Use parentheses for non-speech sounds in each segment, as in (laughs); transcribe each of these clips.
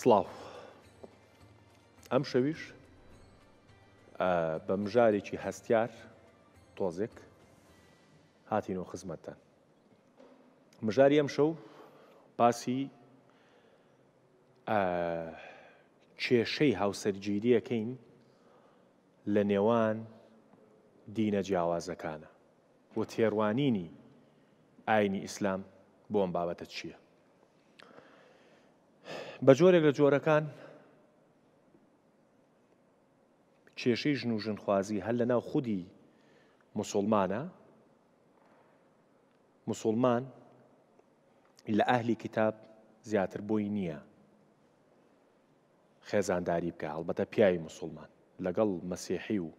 سڵاو ئەم شەویش بە مژارێکی هەستیار تۆزێک هاتینەوە خزمەتتان مژاری ئەم شەو باسی کێشەی هاوسەرگیریەکەین لە نێوان دینە جیاوازەکانە بۆ تێڕوانینی ئاینی ئیسلام بۆم بابەتە چییە بە جۆرێک لە جۆرەکان کێشەی ژن و ژنخوازی هەل لە ناو خودی مسلمانە مسلمان لە ئەهلی کتاب زیاتر بۆی نییە خێزانداری بکە هەڵبەتە پیاوی مسلمان لەگەڵ مەسیحی و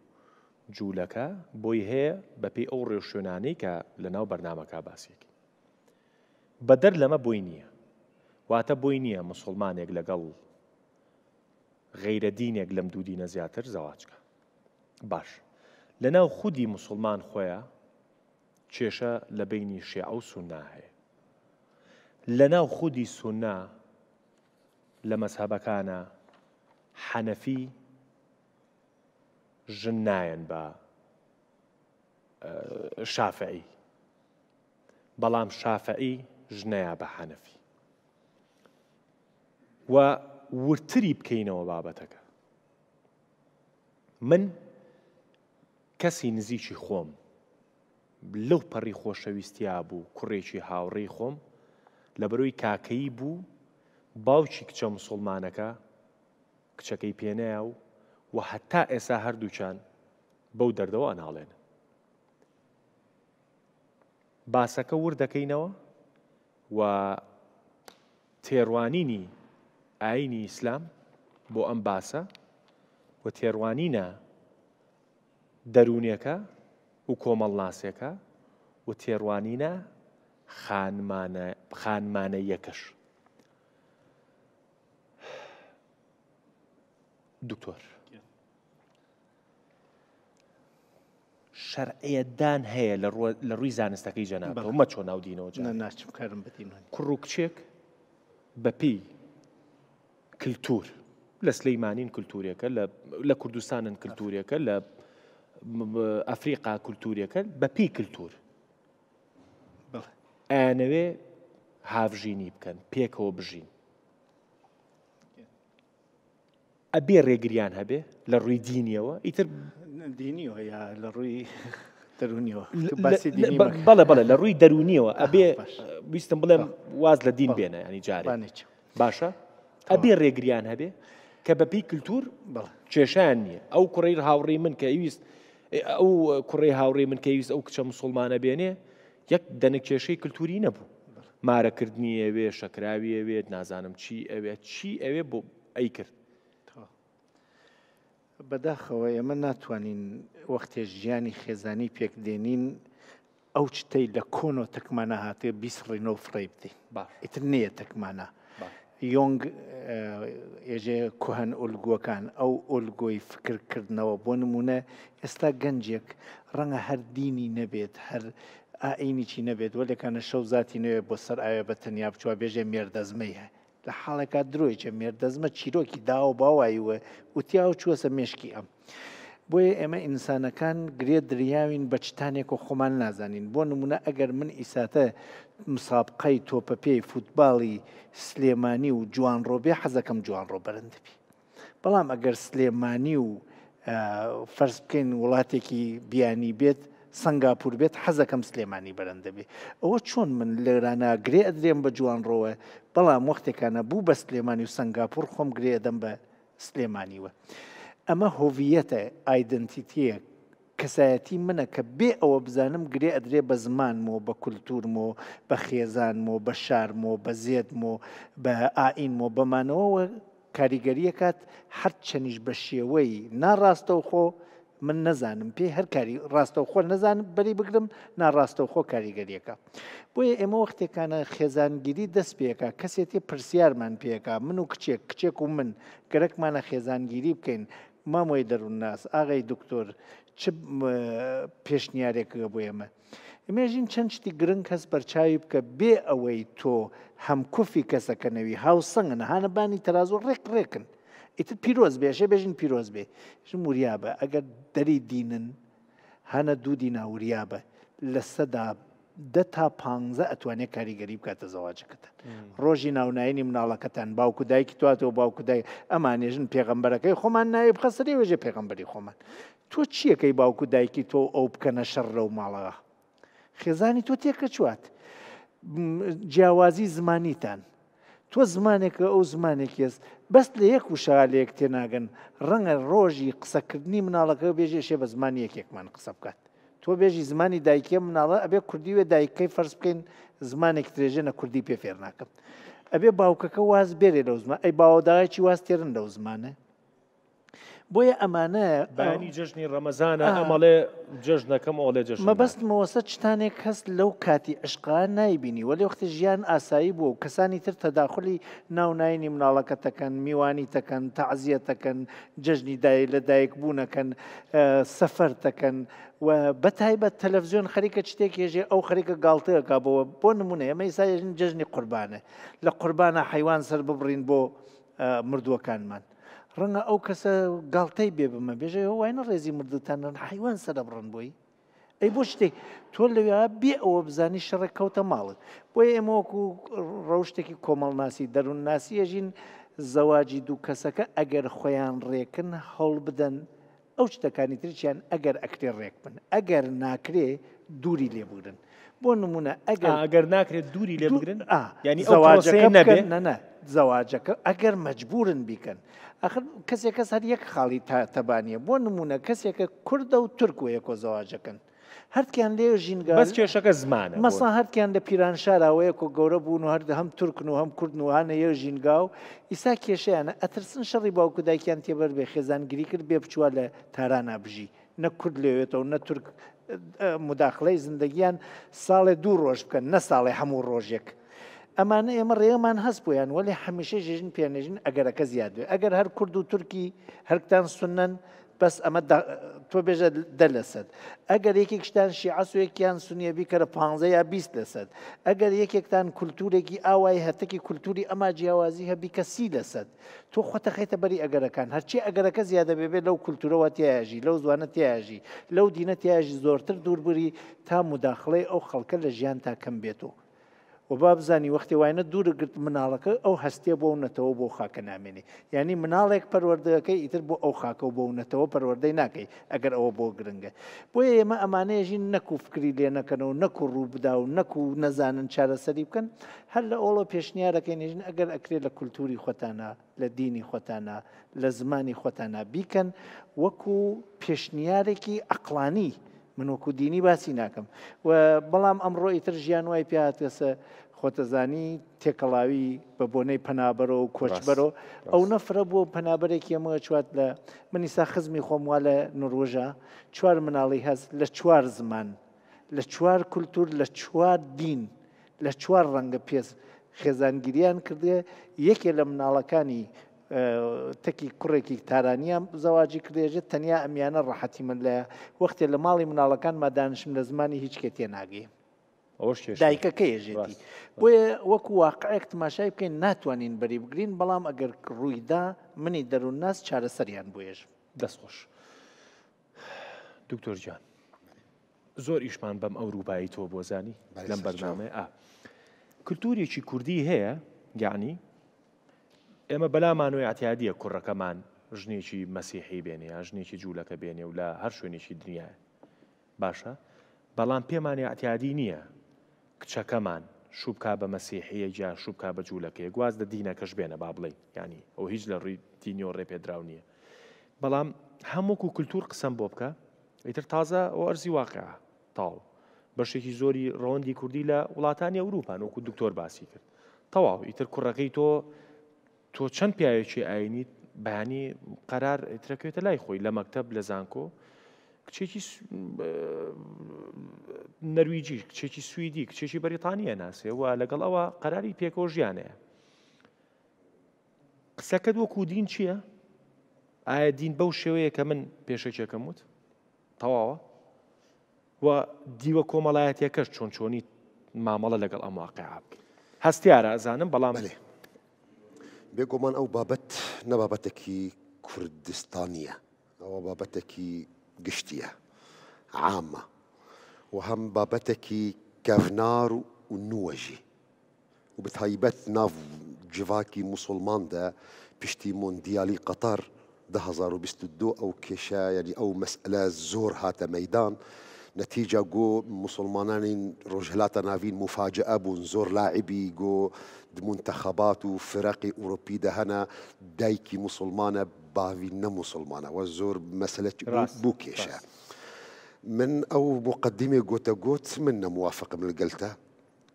جوولەکە بۆی هەیە بەپی ئەو ڕێوشێنانەی کە لە ناو بەرنمەکە باسیەکی بەدەر لەمە بۆی نییە واتە بۆی نییە مسلمانێک لەگەڵ غەیرە دینێک لەم دوو دینە زیاتر زەواچکە باش لەناو خودی مسلمان خۆیە کێشە لە بینی شێع و سونا هەیە لەناو خودی سونا لە مەسحبەکانە حەنەفی ژن نایەن بە شافعی بەڵام شافعی ژنەیە بە حەنەفی و ورتری بکەینەوە بابەتەکە من کەسی نزیکی خۆم لەو پەڕی خۆشەویستیا بوو کوڕێکی هاوڕێی خۆم لە بەرۆی کاکەی بوو باوکی کچە مسلمانەکە کچەکەی پێنەیە و و هەتا ئێسا هەردووچان بەو دەردەوە ناڵێن باسەکە وردەکەینەوە و تێڕوانینی ئاینی ئیسلام بۆ ئەم باسە و تێڕوانینە دەرونیەکە و کۆمەڵناسیەکە و تێڕوانینە خانمانە یەکەش دکتۆر شەرعەدان هەیە لە ڕووی زانستەکەی جەنابەوە مە چۆ ناودینەوە ناچم کارم بین کوڕ و کچێک بەپی کللتور لە سلەیمانین کللتورەکە لە کوردستانن کللتورەکە لە ئەفریقا کللتورەکە بەپی کللتور ئەنەوێ هاوژینی بکەن پێکەوە بژین ئەبێ ڕێگریان هەبێ لە ڕووی دینیەوە دينيو دینیەوە دينيو لە ڕووی (laughs) دەرونیەوە بەڵێ بەڵێ لە ڕووی دەرونیەوە آه، ئەبێ ویستم بڵێم واز لە دین بێنە ینی جارێ باشە؟ ئەبێ ڕێگریان هەبێ کە بەپی کللتور کێشان نییە ئەو کوڕیر هاوڕی من کە ئەوویست ئەو کوڕی هاوڕی من کەویست ئەو کچە مسلمانە بێنێ یەک دەنک کێشەی کللتوری نەبوو مارەکردنی ئەوێ شەکراوی ئەوێت نازانم چی ئەوێ چی ئەوێ بۆ ئەی کرد بەداخەوە ئێمە ناتوانین وەختێ ژیانی خێزانی پێکدێنین ئەو چتەی لە کۆنۆ تەکمانە هاتێ بیسڕینەوە فڕێ بدەین ئیتر نییە تەکمانە یۆنگ ئێژێ کوهن ئولگۆکان ئەو ئۆلگۆی فکرکردنەوە بۆ نمونە ئێستا گەنجێک ڕەنگە هەر دینی نەبێت هەر ئاینیی نەبێت وە لەکانە شەو زیاتی نوێ بۆ سەر ئایا بە تەنیا بچوە بێژێ مێردەزمەی هە لە حاڵێکا درۆیچە مێردەزمە چیرۆکی داوە باوایوە وتیا و چوەسە مشکی ئەم. بۆیە ئێمە ئینسانەکان گرێت دریاوین بەچتانێک و خۆمان نازانین بۆ نمونە ئەگەر من ئیساتە مسابقەی تۆپە پێی فوتباڵی سلێمانی و جوان ڕۆبێ حەزەکەم جوان ڕۆبەرندبی بەڵام ئەگەر سلێمانی و فەرز بکەین وڵاتێکی بیانی بێت سنگاپور بێت حەزەکەم سلێمانی بەرەندەبێ ئەوە چۆن من لێراناگرێ ئەدرێم بە جوان ڕۆوە بەڵام وەختێکانە بوو بە سلێمانی و سنگاپور خۆم گرێ دەم بە سلێمانیوە. ئەمە هۆڤەتە ئایدنتیتیە کەسایەتی منە کە بێ ئەوە بزانم گرێ ئەدرێ بە زمانمەوە بە کولتورمەوە بە خێزانمەوە بە شارمەوە بە زێتمەوە بە ئاینمەوە بەمانەوەەوە کاریگەریەکات هەر چەنیش بە شێوەی ناڕاستەوە خۆ من نەزانم پێی هەر کاری ڕاستە خۆ نەزانم بەری بگرم ناڕاستە خۆ کاریگەریەکە بۆیە ئێمە وەختێکانە خێزانگیری دەست پێەکە کەسێتی پرسیارمان پێەکە من و کچێک کچێک و من گەرەکمانە خێزانگیری بکەین مامۆی دەروون ناس ئاغی دکتۆر چ پێشنیارێکەکە بۆ ئێمە. ئمێژین چەند شتی گرنگ کەس بەرچاوی بکە بێ ئەوەی تۆ هەم کوفی کەسەکەنەوی هاوسەنگن هاانەبانی تەازۆ ڕێک ڕێکن. ئیتر پیرۆز بێشێ بێژین پیرۆز بێ موریابە ئەگەر دەری دینن هەنە دوو دیناوریابە لە سەدا دە تا پانزە ئەتوانێت کاریگەری بکاتە زەواجەکەتە ڕۆژی ناونایانی مناڵەکەتان باوکو دایکی تواتەوە باوکو دای ئەمانێژن پێغمبەرەکەی خۆمان نایب خەسری وێژێ پێغمبەری خۆمان تۆ چیەکەی باوکو دایکی تۆ ئەو بکەنە شەڕ لەو ماڵەوە خێزانی تۆ تێکە چوات جیاوازی زمانیتان تۆ زمانێکە ئەو زمانێکی ئەس بەست لە یەک و شالەیەک تێناگەن ڕەنگە ڕۆژی قسەکردنی مناڵەکە بێژێ شێ بە زمانی یەکێکمان قسە بکات تۆ بێژی زمانی دایکە مناڵە ئەبێ کوردی وێ دایکەی فەرز بکەین زمانێک درێژێنە کوردی پێ فێر ناکەم ئەبێ باوکەکە واز بێرێ لەو زمان ئەی باوەداغایکی واز تێرن لەو زمانە بۆیە ئەمانە بەانی جژنی ڕەمەزانە ئەمەڵێ جژنەکەم ئەوڵێ جژ مەبەستمەوەسە شتانێک کەس لەو کاتی عشقا نایبینی وەلی وختی ژیان ئاسایی بوو کەسانی تر تەداخلی ناونایانی مناڵەکە تەکەن میوانی تەکەن تعزیە تەکەن جژنی دای لەدایک بوونەکەن سەفەر تەکەن و بەتایبەت تەلەڤزیۆن خەریکە شتێک ێژێ ئەو خەریکە گاڵتەیەکا بەوە بۆ نمونە ئەمە ئیسایژن جژنی قوربانە لە قوربانە حیوان سەر ببڕین بۆ مردووەکانمان. ڕەنگە ئەو کەسە گاڵتەی بێ بمە بێژێ وایە ڕێزی مردتانن حیوان سەدەبڕن بووی ئەی بۆ شتێک تۆ لەوێ بێ ئەوە بزانی شەڕێک کەوتە ماڵت بۆیە ئێمەوەکو ڕەوشتێکی کۆمەڵناسی دەروون ناسیەژین زەواجی دوو کەسەکە ئەگەر خۆیان ڕێکن هەڵ بدەن ئەو شتەکانی ترچیان ئەگەر ئەکتێ ڕێک بن ئەگەر ناکرێ دووری لێبورن بۆ نمونە ئەگەر ئەگەر ناکرێت دووری لێبگرن ینی زەواجەکە نەبێ نەنە زەواجەکە ئەگەر مەجبورن بیکەن ئەخر کەسێک کەس هەر یەک خاڵی تەبانە بۆ نمونە کەسێکە کووردە و ترکوە یەکۆ زەواجەکەن هەردکیان لێ ژینگە بەس کێشەکە زمانە مەسا هەردکیان لە پیرانشاراوەیەکۆ گەورە بوون و هەردە هەم تورکن و هەم کوردنوانە یە ژینگا و ئیسا کێشەیانە ئەترسن شەڕی باوکو دایکیان تێبەر بێ خێزانگیری کرد بێ بچوە لە تارانە بژی نە کورد لێوێتەوە نە تورک مداخلەی زندگیان ساڵێ دوو ڕۆژ بکەن نە ساڵێ هەموو ڕۆژێک ئەمانە ئێمە ڕێمان هەست بۆیان وەلی هەمیشە ژێژن پێێنێژین ئەگەرەکە زیادێ ئەگەر هەر کورد و تورکی هەرکتان سنەن بەس ئەمە تۆ بێژە دە لەسەد ئەگەر یەکێکشتان شیعسوەکیان سنیەبی کەرە پ یا بیست لەسەد ئەگەر یەکێکتان کولتورێکی ئاوای هەتەکی کولتوری ئەما جیاوازی هەبی کەسی لەسەد تۆ خۆتە خێتە بەری ئەگەرەکان هەرچی ئەگەرەکە زیادە بێبێ لەو کولتورەوە تیاژی لەو زوانە تیاژی لەو دینە تیاژی زۆرتر دووربری تا مداخڵی ئەو خەڵکە لە ژیان تا کەم بێتەوە و با بزانی وەختی واینە دوورەگرت مناڵەکە ئەو هەستێ بۆ نەتەوە بۆ خاکە نامێنی ینی مناڵێک پەروەردەکەی ئیتر بۆ ئەو خاکە و بۆ نەتەوە پەروەدەی ناکەی ئەگەر ئەوە بۆ گرنگە بۆیە ئێمە ئەمانەیەژین نەکو فکری لێ نەکەنەوە نەکو ڕووبدا و نەکو نەزانن چارەسەری بکەن هەر لە ئەوڵۆ پێشنیارەکەی نێژن ئەگەر ئەکرێت لە کولتوری خۆتانە لە دینی خۆتانە لە زمانی خۆتانە بیکەن وەکو پێشنیارێکی ئەقلانی منۆکو دینی باسی ناکەم و بەڵام ئەمڕۆ ئیتر ژیان وای پیاتێسە خۆتەزانی تێکەڵاوی بە بۆنەی پەنابەرە و کۆچبەرەوە ئەو نەفرە بۆ پەنابەرێکی ئەمە چوات لە منیسا خزمی خۆم وا لە نڕۆژە چوار مناڵی هەست لە چوار زمان لە چوار کولتور لە چوار دین لە چوار ڕەنگە پێست خێزانگیریان کردێ یەکێ لە مناڵەکانی تەکی کوڕێکی تارانیە زەواجی کرێژێت تەنیا ئەمیانە ڕەحەتی من لە وەختێ لە ماڵی مناڵەکان مادانشم لە زمانی هیچ کێ تێناگەی دایکەکە ێژێتی بۆیە وەکو واقعەک تماشای بکەین ناتوانین بەری بگرین بەڵام ئەگەر ڕوویدا منی دەروون ناس چارەسەریان بێژ دەستخۆش دکتۆر جان زۆر ئیشمان بەم ئەوروبایی تۆ بۆزانی لەم بەرنامێ ئا کللتورێکی کوردی هەیە یعنی ئێمە بەلامانۆی ئاعتیادیە کوڕەکەمان ژنێکی مەسیحی بێنێ یا ژنێکی جوولەکە بێنێ و لە هەر شوێنێکی دنیاە باشە بەڵام پێمانی ئاعتیادی نییە کچەکەمان شوبکە بە مەسیحەیە یا شوبکە بە جوولەکەی گواز دە دینەکەش بێنە با بڵێ ینی ئەو هیچ لە ڕی دینیۆ ڕێپێدراو نییە بەڵام هەمووک و کولتور قسەم بۆ بکە ئیتر تازە ئەو ئەرزی واقع تاڵ بەشێکی زۆری ڕۆندی کوردی لە وڵاتانی ئەوروپان وەکو دکتۆر باسی کرد تەواو ئیتر کوڕەکەی تۆ تۆ چەند پیاوێکی ئاینیت بەانی قەرار ترەکەوێتە لای خۆی لە مەکتب لە زانکۆ کچێکی نەرویجی کچێکی سوئدی کچێکی بەریتانیە ناسێەوە لەگەڵ ئەوە قەراری پێکۆ ژیانەیە قسەکەت وەکو دین چییە؟ ئایا دین بەو شێوەیە کە من پێشەکێکەم وت تەواوە وە دیوە کۆمەڵایەتەکەش چۆن چۆنی مامەڵە لەگەڵ ئەم واقعاب هەستیارە ئەزانم بەڵام لێ بێگومان ئەو کی کردستانیه او بابت کی گشتیه عامه و بابت کی کفنار و نوجی و بەتایبەت ناو مسلمان ده پشتی و بیست دو او کشا یعنی يعني او مسئله زور هات میدان نتيجة جو مسلمانين رجلات نافين مفاجأة بونزور لاعبي جو منتخبات وفرق أوروبي هنا دايكي مسلمانة بافين مسلمانة وزور مسألة بوكيشة راس. من أو مقدمة جوتا جوت من موافق من قلته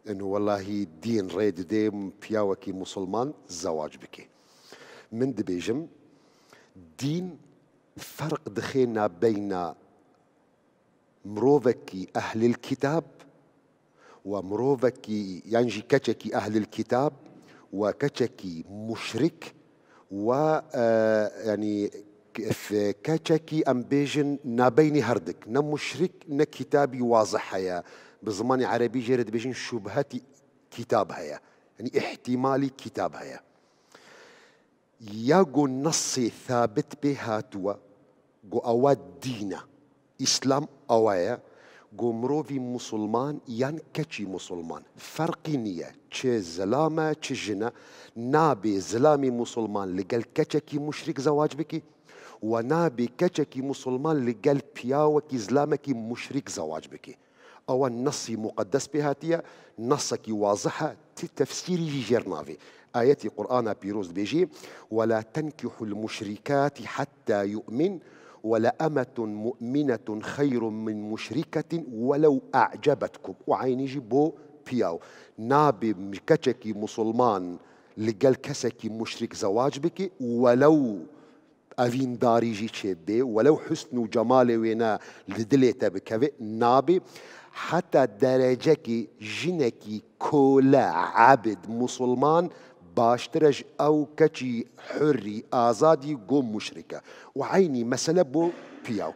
انه والله دين ريد دي بياوكي مسلمان زواج بكي من دبيجم دين فرق دخينا بين مروفكي أهل الكتاب ومروفكي ينجي كتشكي أهل الكتاب وكتشكي مشرك و آه، يعني كتشكي أمبيجن نابيني هردك نمشرك نكتابي واضح هيا بزمان عربي جرد بيجن شبهتي كتاب هيا يعني احتمالي كتاب هيا ياغو نصي ثابت بهاتوا جو أواد دينا إسلام قمرو في مسلمان يان كتشي مسلمان فرقينية نیه چه زلامه چه جنه نابي زلامي مسلمان لقل كتشكي مشرك زواج بكي ونابي كتشكي مسلمان لقل بياوكي زلامكي مشرك زواج بكي او النص مقدس بهاتية نصك واضحة تفسيري جيرنافي آية قرآن بيروز بيجي ولا تنكح المشركات حتى يؤمن ولأمة مؤمنة خير من مشركة ولو أعجبتكم وعيني جيبو بياو نابي مكتشكي مسلمان لقال كسكي مشرك زواج بك ولو أفين داري جي بي ولو حسن جمال وينا لدليتا بكفي نابي حتى درجكي جنكي كولا عبد مسلمان باشترش او كتشي حري ازادي قوم مشركه وعيني مساله بو بياو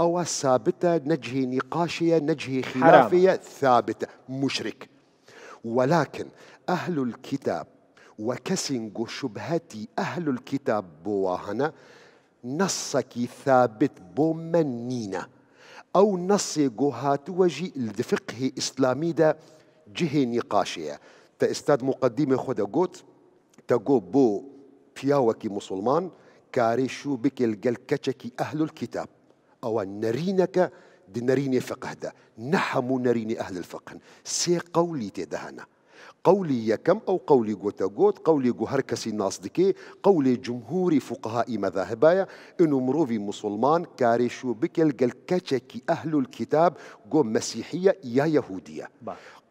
او ثابته نجهي نقاشيه نجهي خلافيه حرام. ثابته مشرك ولكن اهل الكتاب وكسنجو شبهتي اهل الكتاب بواهنا نصك ثابت بومنينا او نص جهات وجي الفقه اسلامي ده جهه نقاشيه تا استاذ مقدمه خدا قوت تجو بو بياوكي مسلمان كاريشو بك الجلكتشكي أهل الكتاب أو نرينك دنريني فقه ده نحمو نريني أهل الفقه سي قولي تدهنا قولي يكم أو قولي جوتا جوت قولي جو هركسي ناس دكي قولي جمهوري فقهاء مذاهبايا إنه مروفي مسلمان كاريشو بكل قلكتشكي أهل الكتاب جو مسيحية يا يهودية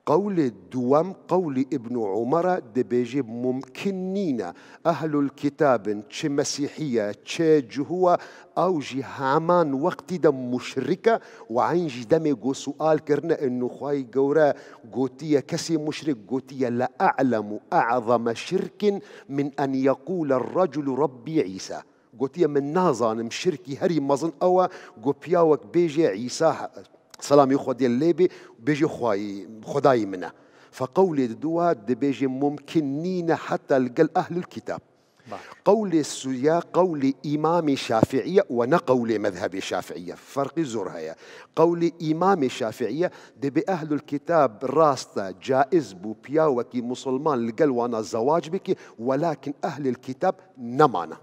قول الدوام قول ابن عمر دبيجي ممكنين أهل الكتاب تش مسيحية تش جهوة أو جي هامان وقت دم مشركة وعين جي دمي جو سؤال كرنا إنه خواي جورا قوتية كسي مشرك قوتية لا أعلم أعظم شرك من أن يقول الرجل ربي عيسى قوتية من نازان مشركي هري مظن أوا قو بياوك بيجي عيسى سلام يخو ديال الليبي بيجي خواي خداي منا فقولي دوا بيجي ممكنين حتى لقل أهل الكتاب قول السويا قول إمام شافعية ونا مذهب شافعية فرق زورها يا قول إمام شافعية دي أهل الكتاب راستا جائز بو بياوكي مسلمان لقل وانا زواج بك ولكن أهل الكتاب نمانا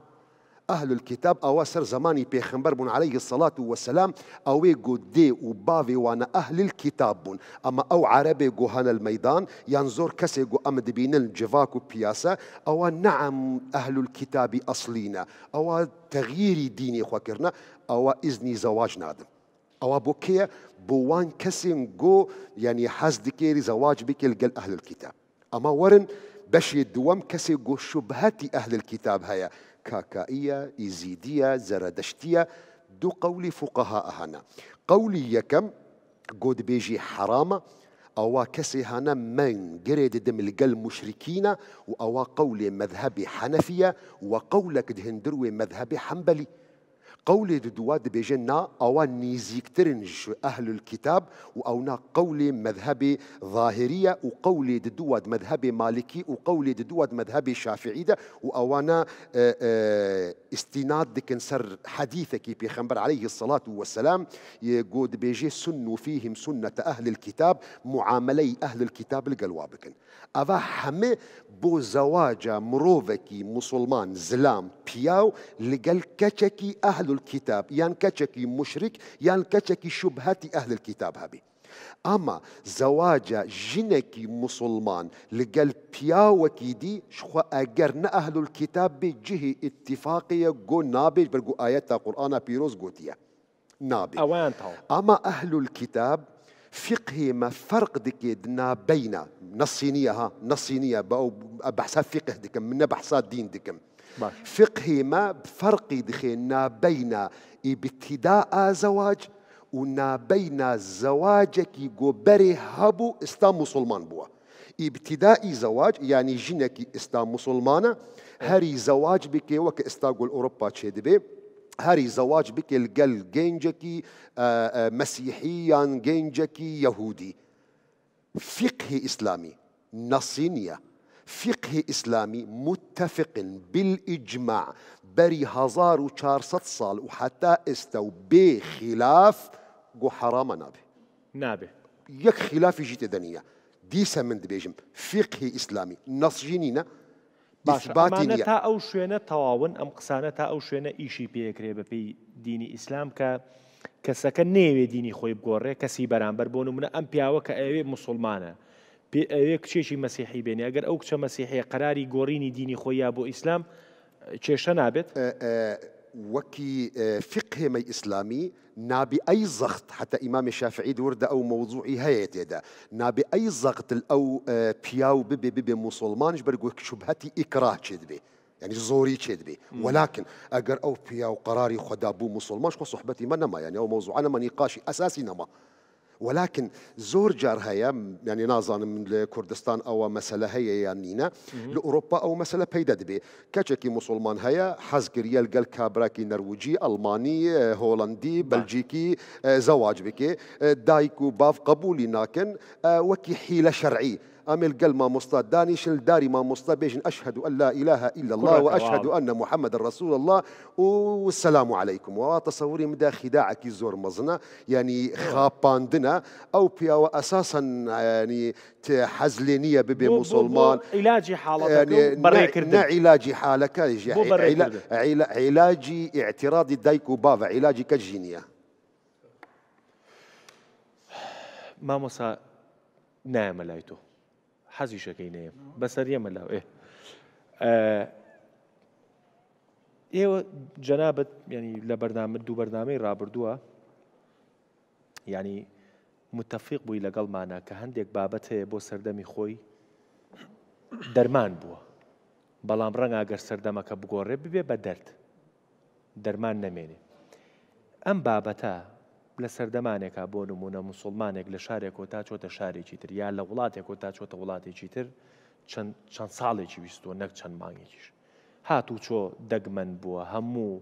أهل الكتاب سر زماني بيخمبر بن عليه الصلاة والسلام أوي إيه قدي وبافي وانا أهل الكتاب بون. أما أو عربي قو هان الميدان ينظر كسي جو أمد بين الجفاك بياسة أو نعم أهل الكتاب أصلينا أو تغيير ديني خاكرنا أو إذني زواج نادم أو بوكيا بوان كسي جو يعني حزد كيري زواج بك قال أهل الكتاب أما ورن باش يدوم كسي جو شبهتي أهل الكتاب هيا كاكائية إزيدية زردشتية دو قولي فقهاء هنا قولي يكم قد بيجي حرامة أو كسي هنا من قريد دم القل مشركين أو قولي مذهبي حنفية وقولك دهندروي مذهبي حنبلي قولي دواد بيجنا أو نيزيكترنج أهل الكتاب وأونا قولي مذهبي ظاهرية وقولي دواد مذهبي مالكي وقولي دواد مذهبي شافعي ده وأوانا آه، آه، استناد دكنسر حديثك في عليه الصلاة والسلام يقود بيجي سن فيهم سنة أهل الكتاب معاملي أهل الكتاب القلوابكن أفا حمي بو زواجة مروفكي مسلمان زلام بياو لقل كتشكي أهل الكتاب يان كتشكي مشرك يان كتشكي شبهتي أهل الكتاب هبي أما زواج جنكي مسلمان لقل بياوكي دي شخوا أجرنا أهل الكتاب بێ اتفاقية اتفاقیە نابج برقو آيات القرآن بيروز قورآە پیرۆز أما أهل الكتاب فقهي ما فرق دنا بين نصينية ها نصينية بأو بحثها فقه دكم من بحثها دين دكم فقهي ما بفرقي دخينا بين ابتداء زواج ونا بين زواجك يقبري هبو استا مسلمان بوا ابتدائي زواج يعني جنك استا مسلمانه هري إيه. زواج بك وك استاقول اوروبا تشدبي هاري زواج بك القل جينجكي آه، آه، مسيحيا جينجكي يهودي فقه اسلامي نصينيا فقه اسلامي متفق بالاجماع بري هزار و چارصد سال و حتی استو به خلاف گو حرام نابه نابه يك خلاف جیت دنیا دیسا من بيجم فقه اسلامي نص جنینه باثباتی نیە تا او شوێنە تواون ام قسانه تا ئەو شوێنە ئیشی پێکرێ بەپی دینی ئیسلام کە کەسەکە نێوێ دینی خۆی بگۆڕێ کەسی بەرامبەر بۆن منە ئەم پیاوە کە ئەوێ مسلمانه کچێکی مەسیحی بێنێ ئەگەر ئەو کچە مەسیحەیە قراری گۆڕینی دینی خۆیان بۆ ئیسلام کێشە نابێت آه، آه، وەکی آه، فقهێمەی ئیسلامی نابي أي ضغط حتى إمام الشافعي دورد أو موضوعي هي تيدا نابي أي ضغط أو بياو ببي ببي مسلمانش برقو شبهتي إكراه كذبي يعني زوري كذبي ولكن أجر أو بياو قراري خدا بو مسلمانش وصحبتي ما نما يعني أو موضوع أنا ما نقاشي أساسي نما ولكن زور جار هيا يعني نازان من كردستان او مساله هيا يعني نا لاوروبا او مساله بيداد بي كاچكي مسلمان هيا حزقر كريا القل كابراكي نرويجي الماني آه، هولندي نعم. بلجيكي آه، زواج بكي آه، دايكو باف قبولي ناكن وكي حيله شرعي امل قلما ما مستا دانيش داري ما مصطاد بيجن اشهد ان لا اله الا الله واشهد ان محمد رسول الله والسلام عليكم وتصوري مدى خداعك زور مزنا يعني خاباندنا او بيا اساسا يعني حزلينيه ببي مسلمان علاجي حالك يعني نا علاجي حالك علاجي اعتراضي دايكو بافا علاجي كجينية ما مصا نعم لايتو حەزی شەکەینەیە بەسەر یەمە لاو ئێ ئێوە جەنابەت ینی لە بەرنامە دوو بەرنامەی ڕابردووە ینی متتەفیق بووی لەگەڵمانە کە هەندێک بابەت هەیە بۆ سەردەمی خۆی دەرمان بووە بەڵام ڕەنگە ئەگەر سەردەمەکە بگۆڕێ ببێ بە دەرد دەرمان نەمێنێ ئەم بابەتە لە سەردەمانێکە بۆ نمونە مسلمانێک لە شارێک و تا چۆتە شارێکی تر یا لە وڵاتێک و تا چۆتە وڵاتێکی تر چەند ساڵێکی ویستۆ نەک چەند مانگێکیش هات و چۆ دەگمەن بووە هەموو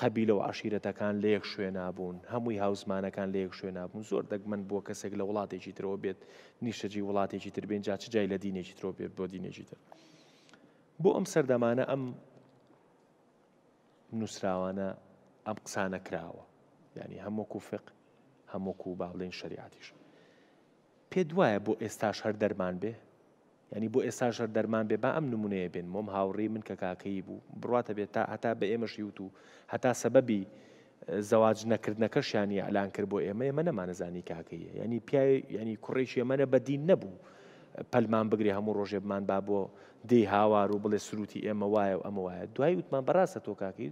قەبیلە و عشیرەتەکان لە یەک شوێنە بوون هەمووی هاوزمانەکان لە یەک شوێنە بوون زۆر دەگمەن بووە کەسێک لە وڵاتێکی ترەوە بێت نیشەجی وڵاتێکی تر بێن جاچ جای لە دینێکی ترۆ بێت بۆ دینێکی تر بۆ ئەم سەردەمانە ئەم نووسراوانە ئەم قسانە کراوە ینی هەمووەکو فق هەمووەکو با بڵێن شریعتیش پێ دوایە بۆ ئێستاش هەر دەرمان بێ ینی بۆ ئێستاش هەر دەرمان بێ با ئەم نمونەیە بێن مۆم هاوڕێ من کە کاکەی بوو بڕاتە بێت تا هەتا بە ئێمەشی وت و هەتا سەبەبی زەواج نەکردنەکەشیانی ئەلان کرد بۆ ئێمە ئێمە نەمانەزانی کاکەیە ینی پیا ینی کوڕێکی ئەمەە بەدین نەبوو پەلمان بگری هەموو ڕۆژێبمان با بۆ دێ هاوار و بڵێ سروتی ئێمە وایە و ئەمە وایە دوای وتمان بەڕاستە تۆ کاکەی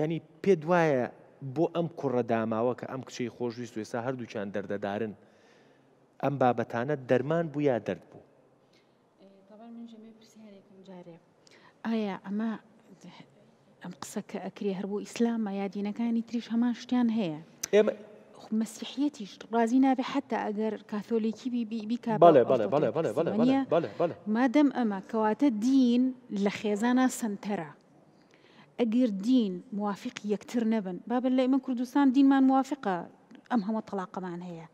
ینی پێ دوایە بۆ ئەم کوڕە داماوە کە ئەم بلا خۆشویست بلا بلا بلا دەردەدارن ئەم بابەتانە دەرمان بوو یا دەرد بوو ئایا ئەمە ئەم قسە کە بلا بلا بلا بلا بلا تریش هەمان شتیان هەیە مەسیحەتیش ڕازی نابێ حتا ئەگەر بلا مادەم ئەمە کەواتە دین لە خێزانە سنتەرە ئەگەر دین موافق یەکتر نەبن بابل لە ئمە کوردستان دینمان موافقە ئەم هەموو تەلاقمان هەیە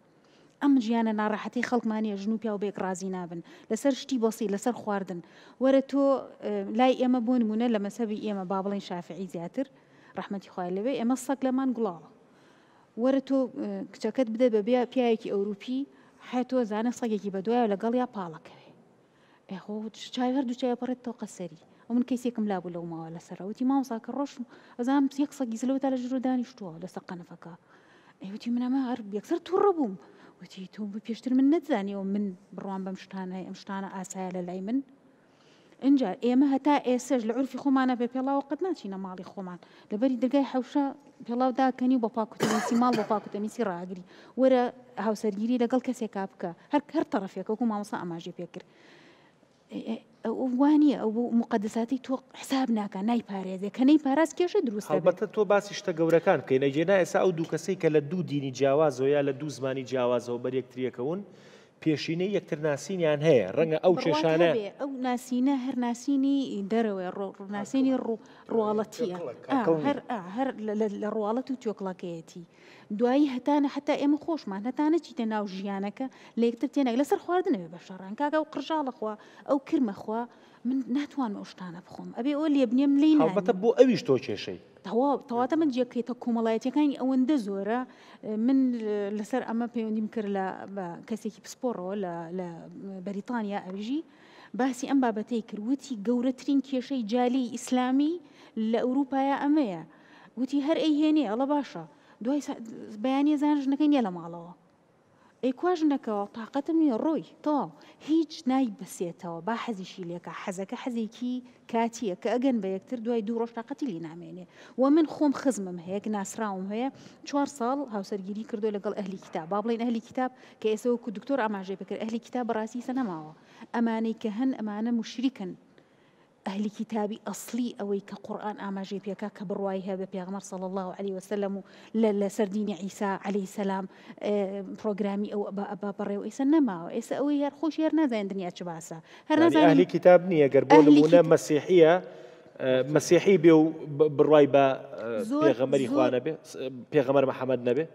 ئەم ژیانە ناڕەحەتی خەڵکمانە ژن و پیا و بێک رازی نابن لەسەر شتی بەسی لەسەر خواردن وەرە تۆ لای ئێمە بۆ نمونە لە مەسەبی ئێمە با بڵین شافعی زیاتر ڕحمەتی خوای لەوێ ئێمە سەک لەمان گوڵاوە وەرە تۆ کچەکەت بدە بە بیا پیاەکی ئەوروپی حێتۆ زانە سەگێکی بەدوایە لەگەڵ یا پاڵەکەوێ ئەخۆ چاوێر دوچای پڕێت تۆ قەسەری ومن كيسيكم لابو لو ما ولا سراوتي ما وصاك الرش زام يقصق يسلو تالا جروداني شتوا ولا سقنا فكا ايوتي من ما غرب يكسر توربوم وتي تو بيشتر من نتزاني ومن بروان بمشتانا مشتانا اسهل الايمن انجا ايما هتا اي سجل عرفي خمانا بي بيلا وقتنا شينا مالي خمان لبري دقاي حوشا بيلا دا كاني وباكو تميسي مال بفاكو تميسي راقري ورا هاو سرجيري لقل كسي كابكا هر هر طرف يكو كو ما وصا اما جيب وانە ئەو مقدساتی تۆ حساب ناکە نای پارێزێ کە نەی پاراز کێشە دروست بەتە تۆ باسی شتە گەورەکان بکەین نەجێنا ئێستا ئەو دوو کەسەی کە لە دوو دینی جیاوازەوە یا لە دوو زمانی جیاوازەوە بەرێکتریەکەون پێشینەی یەکترناسینیان هەیە ڕەنگە ئەو کێشانە ئەو ناسینە هەر ناسینی دەرەوە ناسینی ڕواڵەتیە هەر هەر لە ڕواڵەت و تۆکڵەکەیەتی دوایی هەتانە حتا ئێمە خۆشمان هەتانە چیتە ناو ژیانەکە لە یەکتر تێنەک لەسەر خواردنەوە بە شەڕانکاگە و قژاڵەخوا ئەو کرمەخوا من ناتوانمە ئەو شتانە بخۆم ئەبێ ئەو لێبنیم لی بەتە بۆ ئەویش تۆ کێشەی تەواتە من جێکەیتە کۆمەڵایەتەکانی ئەوەندە زۆرە من لەسەر ئەمە پەیوەندیم کرد لە کەسێکی پسپۆڕۆ لە بەریتانیا ئەوژی باسی ئەم بابەتەی کردوتی گەورەترین کێشەی جالی ئیسلامی لە ئەوروپایە ئەمەیە وتی هەر ئەی هێنێ ئەڵە باشە دوای بەیانێ زانژ نەکەی نیە لە ماڵەوە ئەیکواژ نەکەەوە تااقەتم نیە ڕۆی تاڵ هیچ نای بسێتەوە با حەزیشی لێکە حەزەکە حەزێکی کاتیە کە ئەگەن بە یەکتر دوای دوو ڕۆژ تااقەتی لی نامێنێ و من خۆم خزمم هەیەک ناسراوم هەیە چوار ساڵ هاوسەرگیری کردو لەگەڵ ئەهلی کتاب با بڵین ئەهلی کتاب کە ئێسەوەکو دکتۆر ئاماژێ بکرد ئەهلی کتاب بەڕاستی سەنەماوە ئەمانەی کە هەن ئەمانە مشریکن أهل كتابي أصلي أوي كقرآن آماجي بيكا كبروايها ببيغمر صلى الله عليه وسلم لا لسردين عيسى عليه السلام آه، بروغرامي أو أبا بري وإيسا نما وإيسا أوي هر خوش هر نزين دنيا چباسا هر يعني أهل كتاب نية قربون لمونة مسيحية آه، مسيحي بيو برواي با آه، بيغمر إخوانا بي بيغمر محمد نبي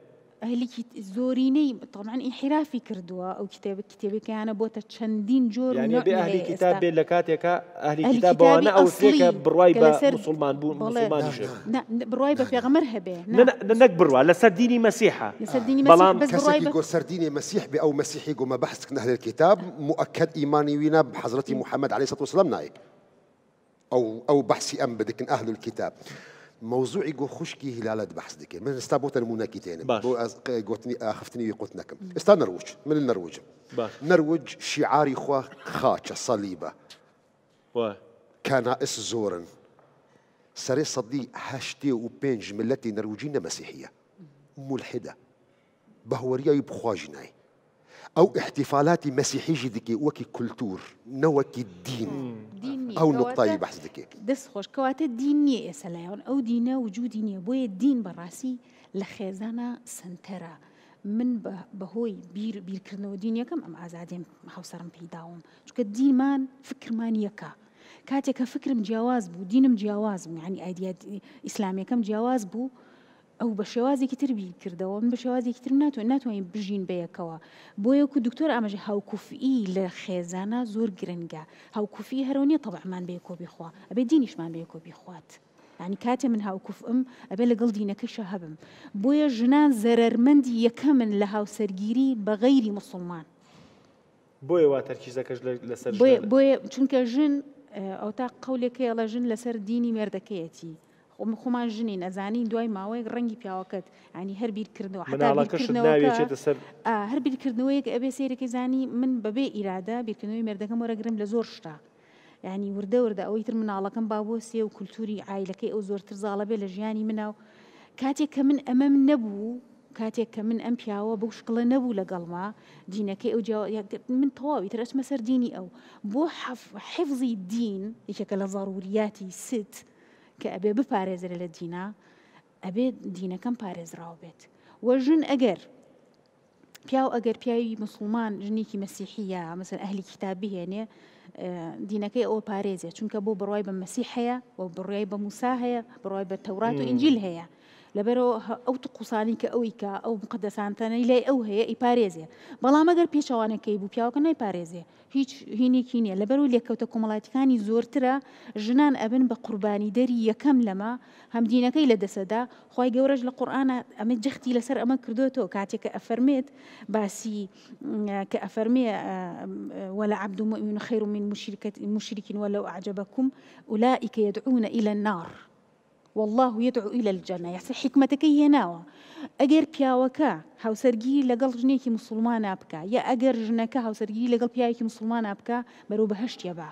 زوری طبعا او کتاب تامان که کردووە ئەو چندین جور نه یعنی به اهلی کتاب بێت لە کاتێکە ئەهلی کتابانە ئەوسێکە بڕای بە مسلمان مسلمان نه نه نه به بوون بڕای بە پێغەمەر هەبێ نەک بڕوا لە سەردینی مەسیحە بەڵام کەسێکی سەردینی مەسیح بێ ئەو مەسیحی بحث کنه اهل کتاب مؤکد ئیمانی وینە بحضرەتی محەممەد عليه سەوسلام نایە أو أو بحثی أم بدکن أهل کتاب موضوع جو خشكي هلالة بحث ديك من استابوت المونا كي تاني قوتني اخفتني آه، قوتنا كم استا نروج من النروج باش نروج شعاري خوا خاتشة صليبة و كان اس زورن سري صدي هاشتي وبينج ملتي نروجينا مسيحية ملحدة بهورية يبخوا جناي أو احتفالات مسيحية ديكي وكي كولتور نوكي الدين ئەو نقطایی بەحزدەکە دەستخۆش کەواتە دین نییە ئێسە لایەن ئەو دینە وجودی نییە بۆیە دین بەڕاستی لە خێزانە سنتەرە من بەهۆی بیرکردنەوە دینیەکەم ئەم ئازادێم هاوسەرم پیداوم چکە دیمان فکرمان یەکە. کاتێککە فکرم بو بوو دینم جیاواز بوو ینی ئایدیا ئیسلامیەکەم جیاواز بو يعني ئەو بە شێوازێکی تربی کردەوە من بە شێوازێکی تر ناتوان ناتوانین بژین بەیەکەوە بۆ یەکو دکتۆر ئاماژە هاوکوفئی لە خێزانە زۆر گرنگە هاوکوفی هەرۆنیە تەبعمان بە یکۆبی خوا ئەبێ دینیشمان بە یکۆبی خوات. ینی کاتێ من هاوکوفم ئەبێ لەگەڵ دینەکەیشە هەبم بۆیە ژنان زەرەرمەندی یەکە من لە هاوسەرگیری بە غەیری مسلمان بۆیە وا تەرکیزەکەش لەسەر بۆیە چونکە ژن ئەو تا قولێکی ئەڵە ژن لەسەر دینی مێردەکەیەتی خۆم خۆمان ژنی نەزانی دوای ماوەیەک ڕەنگی پیاوەکەت ینی هەر بیرکردنەوە هەر بیرکردنەوەیەک ئەبێ سیرەکەی زانی من بەبێ ئیرادە بیرکردنەوەی مردەکەم وەرەگرم لە زۆر شتا. ینی وردە وردە ئەوەی تر مناڵەکەم با بۆ سێ و کولتوری ئایلەکەی ئەو زۆرتر زاڵە بێ لە ژیانی مناو کاتێک کە من ئەمەم نەبوو کاتێک کە من ئەم پیاوە بە شقڵە نەبوو لەگەڵما دینەکەی ئەو من تەواوی ترەچمە سەر دینی ئەو بۆ حفظی دین یەکێکە لە زارورریاتی ست. کە ئەبێ بپارێزرە لە دینا ئەبێ دینەکەم پارێزراوە بێت وەژن ئەگەر پیاو ئەگەر پیاوی مسلمان ژنیکی مەسیحیە مەسەر ئەهلی کتابی هێنێ دینەکەی ئەوە پارێزێ چونکە بۆ بڕای بە مەسیح هەیە و بڕای بە موسا هەیە بڕای بە و لەبەرەوە ئەو قوسانی کە أو کە ئەو مقدەسانتەنەی لای ئەو هەیە ئیپارێزێ بەڵام ئەگەر پێچەوانەکەی بوو پیاوەکە نایپارێزێ هیچ هینێکی نییە لەبەر و لێککەوتە کۆمەڵاتەکانی زۆرترە ژنان ئەبن بە قوربانی دەری یەکەم لەمە هەمدینەکەی لە دەسەدا خی گەورەش لە قورآانە ئەمە جەختی لەسەر ئەمە کردوێتەوە کاتێک کە ئەفەرمێت باسی کە ئەفەرمێ ولا عبد مؤمن خير من مشركة مشرك ولو أعجبكم أولئك يدعون إلى النار والله يدعو إلى الجنة يحسە حکمتەکەی هێناوە ئەگەر پیاوەکە هاوسەرگی لەگەڵ ژنێکی مسلمانە بکە یا ئەگەر ژنەکە هاوسەرگی لەگەڵ پیاوێکی مسلمانە بکە بەرەو بەهشتە بە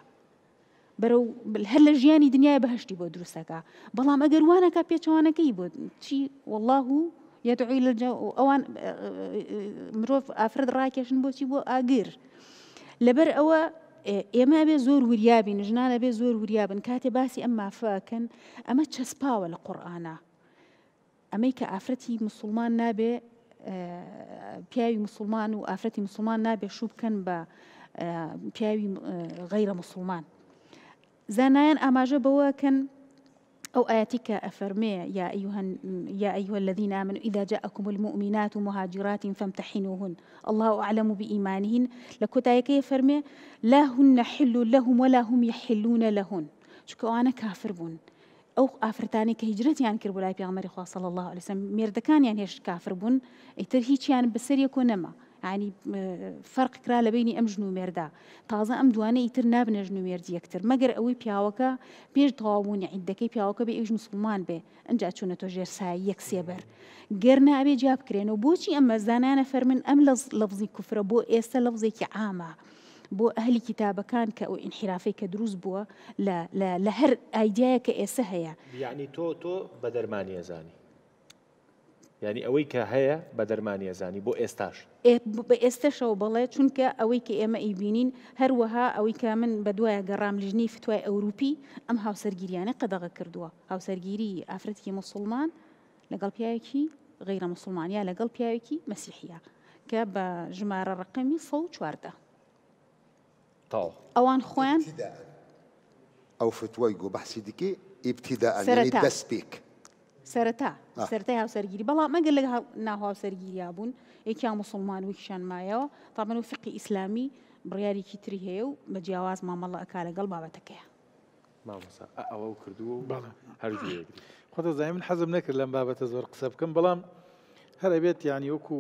بەرەو هەر لە ژیانی دنیای بەهشتی بۆ دروستەکە بەڵام ئەگەر وانەکە پێچوانەکەی بۆ چی والله و یدعوی لە ئەوان مرۆڤ ئافرەت ڕاکێشن بۆچی بۆ ئاگر لەبەر ئەوە ئێمە إيه، بێ زۆر وریابین ژنانە بێ زۆر وریابن کاتێ باسی ئەم مافەکەن ئەمە چەسپاوە لە قورآانە ئەمەی کە ئافرەتی مسلمان نابێ پیاوی آه، مسلمان و ئافرەتی مسلمان نابێ شوو بکەن بە پیاوی آه، آه، غیرە مسلمان زانایان ئاماژە بەوەکەن أو آياتك أفرمي يا أيها, يا أيها الذين آمنوا إذا جاءكم المؤمنات مهاجرات فامتحنوهن الله أعلم بإيمانهن لكوتا يكي أفرمي لا هن حل لهم ولا هم يحلون لهن شكو أنا كافر بون أو ئەو كهجرة يعني هیجرەتیان کرد بۆ لای الله عليه وسلم ميردكان يعني مێردەکانیان كافر بون إتر ئیتر يعني بسر يكون نەما يعني فرق كرا لبيني ام جنو ميردا تازا ام دواني يتر ناب نجنو ميردي يكتر مگر اوي بياوكا بيج طاوون عندك بياوكا بي ايج مسلمان بي انجا تشونا توجير ساي يكسيبر غيرنا ابي جاب كرينو بوشي اما زانانا فرمن ام لفظي كفر بو ايسا لفظي كعامة بو اهلي كتابة كان كأو انحرافي كدروس بو لا لا لا هر أيديا هيا يعني تو تو بدر ماني زاني يعني اويك هيا بدرمانيا زاني بو استاش ئێستاش إيه، بە ئێستاشەوە بەڵێ چونکە ئەوەی کە ئێمە ئیبینین هەروەها ئەوەی کە من بە دوایە اوروبي ام فتوای ئەوروپی ئەم هاوسەرگیریانە قەدەغە کردووە هاوسەرگیری مسلمان لەگەڵ پیاوێکی غير مسلمان يا پیاوێکی مەسیحە مسيحيه بە ژمارە الرقمي صوت شواردة طاو ئەوان خۆیان ئەو فتوای گۆ بەحسی دیکە ابتداء ئەلەی دەست سەرەتا سەرای هاوسەرگیری بەڵام مەگە لە ناهاوسەرگیریا بوون یەکیا مسلمان وکیشان مایەوە تاامن و فقی ئیسلامی بڕیارێکی تری هەیە و بە جیاواز مامەڵە ئەکا لەگەڵ بابەتەکەیە ئەوە کردووە هەر خۆتە زای من حەزم نەکرد لەم بابەتە زۆر قسە بکەم بەڵام هەرەبێت یانی وەکو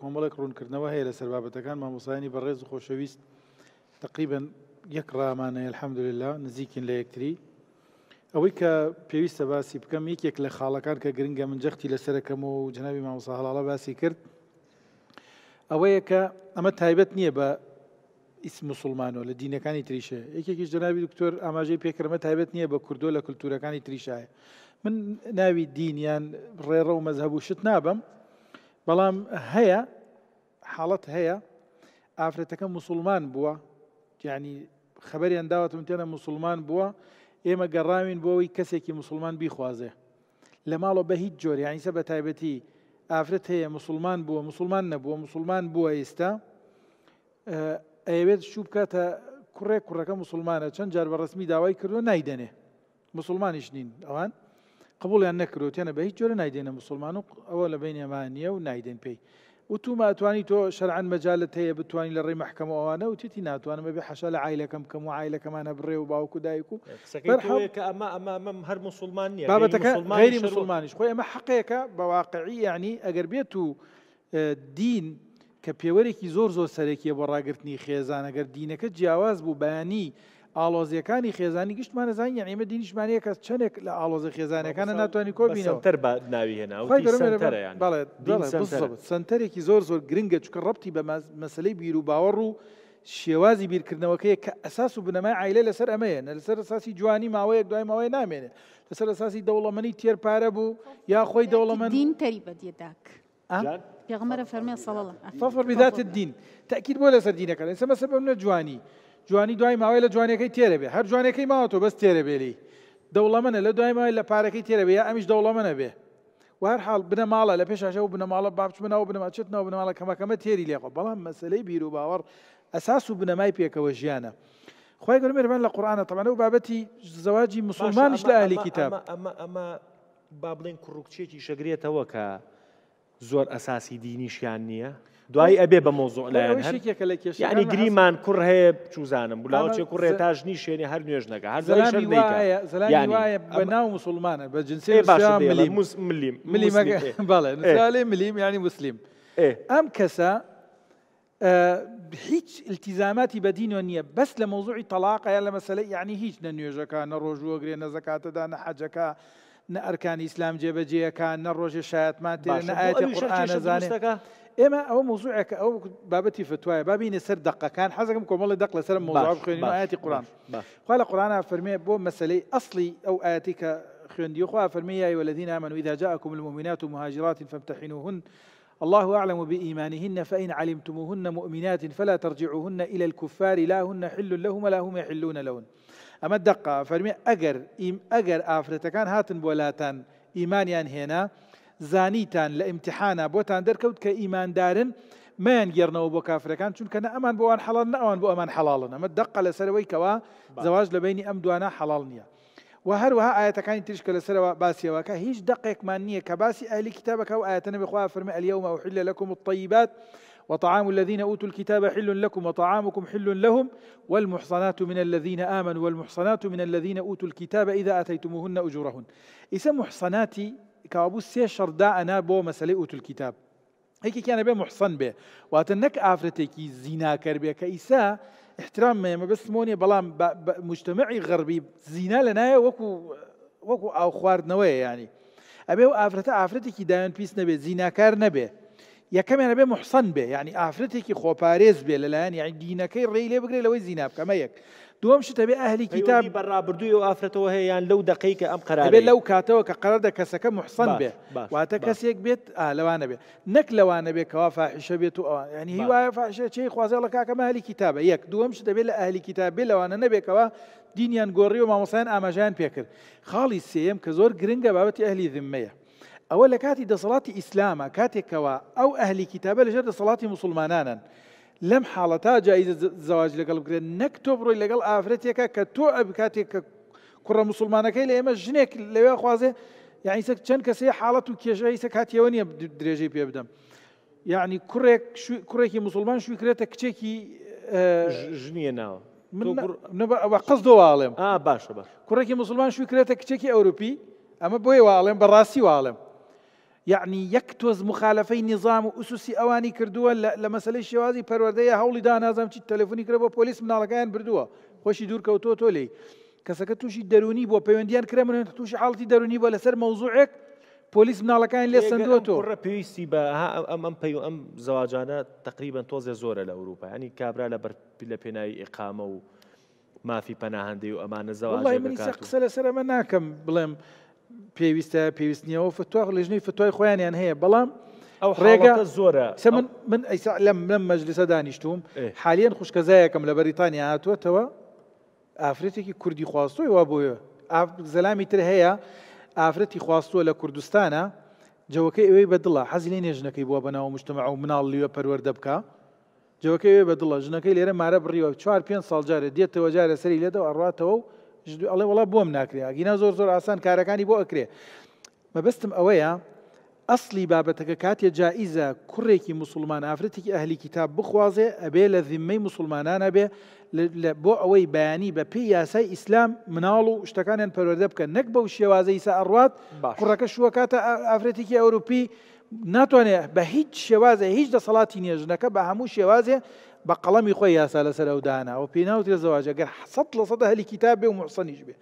کۆمەڵک ڕوونکردنەوە هەیە لە سەربابەتەکان مامۆسانی بەڕێز خۆشەویست تقریبن یەک ڕامانەیە الحەمدللا نزیکن لە یەکتری ئەوەی کە پێویستە باسی بکەم یەکێک لە خاڵەکان کە گرنگە من جەختی لەسەرەکەم و جناوی مامۆسا هەڵاڵە باسی کرد ئەوەیە کە ئەمە تایبەت نییە بە ئیس مسلمانەوە لە دینەکانی تریشە یەکێکیش جناوی دکتۆر ئاماژەی پێکرمە تایبەت نییە بە کوردۆ لە کللتورەکانی تریشایە من ناوی دینیان ڕێڕە و مەزهبوو شت نابم بەڵام هەیە حاڵەت هەیە ئافرەتەکە مسلمان بووە یعنی خبریان داوەتم تێنە مسلمان بووە ئێمە گەڕاوین بۆەوەی کەسێکی مسلمان بیخوازێ لە ماڵەوە بە هیچ جۆریانیسە بە تایبەتی ئافرەت هەیە مسلمان بووە مسلمان نەبووە مسلمان بووە ئێستا ئەوێت شوو بکاتە کوڕێ کوڕەکە مسلمانە چەند جار بە ڕسمی داوای کردووە نایدەنێ مسلمانیش نین ئەوان قبولیان نەکرۆتێنە بە هیچ جۆرە نایدێنە مسلمان و ئەوە لە بینێمانە و نایدەن پێی و توماتوانی تۆ شەرعان مەجاالت هەیە بتوانین لە ڕێ مەحکەمە ئەوانە و تێتی ناتوانم بێ حەشە لە عیلەکەم کەم و عیلەکەمانە بڕێ و باوکو دایک و کە ئەمە ئەمەم هەر مسلمان نیە بابەتەکە غیری مسلمانیش خۆی ئەمە حقەیەەکە بەواقعی یعنی ئەگەر بێت و دین کە پێوەرێکی زۆر زۆر سەرێکیە بۆ ڕاگررتنی خێزانەگەر دینەکە جیاواز بوو بەانی ئالۆزیەکانی خێزانی گشتمانە زانانی یانیمە دینیشمانەیە کەس چندێک لە ئالۆزە خێزانەکانە ناتوانانی کۆبینەوەتەر بە ناوی هێنا سنتەرێکی زۆر زۆر گرنگە چکە ڕپتی بە مەسلەی بیر و باوەڕ و شێوازی بیرکردنەوەکەیە کە ئەساس و بنەمای عیلە لەسەر ئەمەیە لەسەر ئەساسی جوانی ماوەیەک دوای ماوەی نامێنێ لەسەر ئەساسی دەوڵەمەنی تێر پارە بوو یا خۆی دەوڵەمەند دین تەری بە دێداک. پێغمەرە فەرمیێ سەڵە فەفر بداتت دین تاکیید بۆ لەسەر دینەکە لەسە مەسە بەم نە جوانی جوانی دوای ماوەی لە جوانەکەی تێرە بێ هەر جوانەکەی ماوە تۆ بەس تێرە بێلی دەوڵەمەە لە دوای ماوەی لە پارەکەی تێرە بێ ئەمیش دەوڵەمەە بێ وهر حاڵ بنە ماڵە لە پێشاش و بنەماڵە بابچ منەوە بنەماچێتەوە بنەماڵە کەمەکەمە تێری لێخۆ بەڵام مەسلەی بیر و باوەڕ ئەساس و بنەمای پێکەوە ژیانە. خی گەرمێرمان لە قورآانە تەمانە و بابەتی زەواجی مسلمانش لە ئەلی کتاب ئەمە با بڵێن کوڕکچێکی شەگرێتەوە کە زۆر ئەساسی دینیشیان نییە دوای ئەبێ بە مۆزۆ لایەن ینی گریمان کوڕ هەیە بچوزانم بلاوچێ کوڕێ تاژنی شوێنی هەر نوێژ نەکە هەر بە ناو مسلمانە بە جنسی باشڵێ ملیم ینی مسلیم ئەم کەسە هیچ التیزاماتی بە دینەوە نییە بەس لە مۆزوعی تەلاقە لە مەسلەی یعنی هیچ نە نوێژەکە نە ڕۆژوەگرێ نە زەکاتەدا نە حەجەکە نه ئەرکانی ئیسلام جێبەجێەکان نە ڕۆژی شایەتمان تێ نە ئاەتی قورآن نەزانێت ئێمە ئەو مووزوعەکە ئەو سر دقه کان سەر کوم حەزەکەم دقه سر موضوع خو نه آیت قرآن خوا لە قورآە فەرمێ بۆ مەسلەی ئەسلی ئەو ئاەتی خو خوێندی خو فرمی ای ولذین ئامن اذا جاءكم المؤمنات مهاجرات فامتحنوهن الله أعلم بإيمانهن فإن علمتموهن مؤمنات فلا ترجعوهن إلى الكفار لا هن حل لهم ولا هم يحلون لهن فرمي اگر فەرمی اگر آفرت ئافرەتەکان هاتن بۆلاتان ئیمانیان هێنا زانیتان لە ئیمتحانە بۆتان دەرکەوت دارن ئیماندارن مەیان گێڕنەوە بۆ کافرەکان چونکە نە ئەمان بۆوان حەڵال نەوان بۆ ئەمان حەڵاڵن ئەمە دقا لەسەرەوەی کەوا زەواج زواج بینی ام دوانا حلال نییە. و هەروەها ئاەتەکانی آية باسی لەسەرەوە که هیچ دقیق مانیه کە باسی ئەلی کتابەکە و ئاەتە آية نەبخوا فەرمی ئەلیەومە وحل لەکم لكم طیبات وطعام الذين أوتوا الكتاب حل لكم وطعامكم حل لهم والمحصنات من الذين آمنوا والمحصنات من الذين أوتوا الكتاب إذا آتيتموهن أجورهن إذا محصناتي كابو سي دا أنا بو مسألة أوتوا الكتاب هيك كان بي محصن به واتنك آفرتكي زنا كربية كإساء احترام ما بس موني بلام مجتمعي غربي زنا لنا وكو وكو أو خواردنوية يعني ابي افرت ئافرەتە ئافرەتێکی بيس نبي نەبێت كار نبي یەکەمیانە بێ محسن بێ ینی يعني ئافرەتێکی خۆپارێز بێ لەلایەن یعنی يعني دینەکەی ڕێ لێ بگرێ لەوەی زینا بکەمە یەک دوم شتە بێ ئەهلی کتاب أيوة، بەڕابردووی و ئافرەتەوە هەیەیان يعني لەو دقەی کە ئەم قرار بێت لەو کاتەوە کە قەرەدە کەسەکە محسن بێ واتە کەسێک بێت آه، لەوانە بێ نەک لەوانە بێ کەوا فاحشە بێت آه، و ئەوان ینی هیوایە فاحشە چی خوازێڵە کاکەمە هەلی کتابە یەک دوم شتە بێت لە ئەهلی کتاب بێ لەوانە نەبێکەوە دینیان گۆڕی و مامۆسایان ئاماژیان پێکرد خاڵی سێم کە زۆر گرنگە بابەتی ئەهلی ذمەیە ئەوە لە کاتی دەسەڵاتی ئیسلامە کاتێکەوە ئەو ئەهلی کتابە لەژێر دەسەڵاتی مسلمانانن لەم حاڵەتا جاییزە زەواج لەگەڵ بکرێن نەک تۆ بڕۆی لەگەڵ ئافرەتێکە کە تۆ ئەب کاتێک کە کوڕە مسلمانەکەی لە ئێمە ژنێک لەوێ خوازێ یعنیسە چەند کەسێ حاڵەت و کێژەیسە کاتیەوە نییە درێژەی پێ بدەم یعنی کوڕێک کوڕێکی مسلمان شوی کرێتە کچێکی ژنیە ناوە قەزدۆواڵێم باشە باش کوڕێکی مسلمان شوی کرێتە کچێکی ئەوروپی ئەمە بۆی واڵێم بەڕاستی واڵێم يعني يكتوز تۆز نظام و أواني كردوا کردووە لە مەسلەی شێوازی پەروەردەیە هەوڵی دانازم چیت تەلفۆنی کرد بۆ پۆلیس مناڵەکەیان بردووە خۆشی دوورکەوتۆ تۆ لی کەسەکە تووشی دەرونی بۆ پەیوەندیان کرا من تووشی حڵتی دەرونی بە لەسەر مەوزوعێک پۆلیس مناڵەکان لێ سندووە تۆ پێویستی بە ئەم ئەم پێی و ئەم زەواجانە تقریبان تۆزێ زۆرە لە ئەوروپا ینی کابرا لە بەر لە و مافی پەناهندی و ئەمانە من سقسل لەسەر ئەمە بلم پێویستە پێویستنیەوە فتوواق لەژنەی فتوای خۆیانیان هەیە بەڵام ئەو ڕێگە زۆرە من من ئەیسا لەم لەم مەجلسە دانیشتوم حالیان خوشکەزایەکەم لە بەریتانیا هاتووەتەوە ئافرەتێکی کوردی خواستۆی وا بۆیە زەلامی تر هەیە ئافرەتی خواستووە لە کوردستانە جەوەکەی ئەوەی بەدڵە حەزی لێ نێژنەکەی بووە بەناو مشتمە ئەو مناڵ لیوە پەروەەردە بکە جەوەکەی ئەوێ بەدڵە ژنەکەی لێرە مارە بڕیوە چوار پێ ساڵجارە دێتەوە جارە سەری لێدە ئەڕاتەوە و ئەڵێ وڵا بۆم ناکرێ گینا زۆر زۆر ئاسان کارەکانی بۆ ئەکرێ مەبستم ئەوەیە ئەسلی بابەتەکە کاتێ جائیزە کوڕێکی مسلمان ئافرەتێکی ئەهلی کتاب بخوازێ ئەبێ لە ذمەی مسلمانانە بێ بۆ ئەوەی بەیانی بە پێی یاسای ئیسلام مناڵ و شتەکانیان پەروەردە بکە نەک بەو شێوازە ئیسا ئەڕات کوڕەکە شووە کاتە ئافرەتێکی ئەوروپی ناتوانێت بە هیچ شێوازە هیچ دەسەڵاتی نێژنەکە بە هەموو شێوازێ بقلمي خويا سالا سلاو دانا او بيناوت الزواج غير حصت له صدى هلي كتابي ومحصن يجبه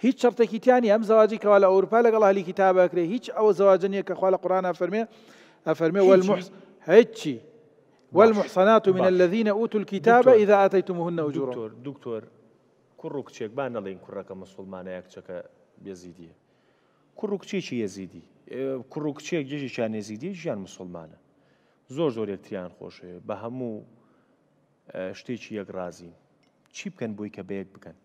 هيك شرط كيتاني ام زواجي كوالا اوروبا لك الله هلي كتابة هيك او زواجني كوالا قران افرمي افرمي والمحص هيك والمحصنات من الذين اوتوا الكتاب اذا اتيتموهن اجورا دكتور دكتور كروك تشيك بان الله ينكرك مسلمان ياك تشك يزيدي كروك تشيك يزيدي كروك تشيك جيجي كان يزيدي جيجي مسلمان زور زور يكتيان خوش بهمو شتێکی یەکڕازی چی بکەن بووی کە بەیەک بکەن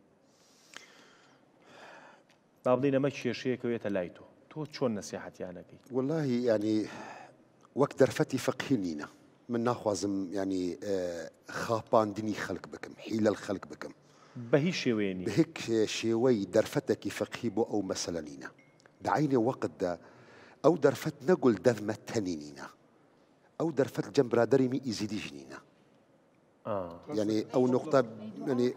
بابڵی نەمە کێشەیەکەوێتە لای تۆ تۆ چۆن نسیحەتیانەکەی واللهی ینی وەک دەرفەتی فەقهینینە من ناخوازم ینی خاپاندنی خەک بکەم حیلە خەک بکەم بە هیچ شێوێنی هیچ شێوەی دەرفەتێکی فەقی بۆ ئەو مەسەلەنینە دعینێ وەقتدا ئەو دەرفەت نەگول دەرمە تەنینینە ئەو دەرفەت جەمبرادەرمی ئیزیدیژنینە آه. يعني او نقطه يعني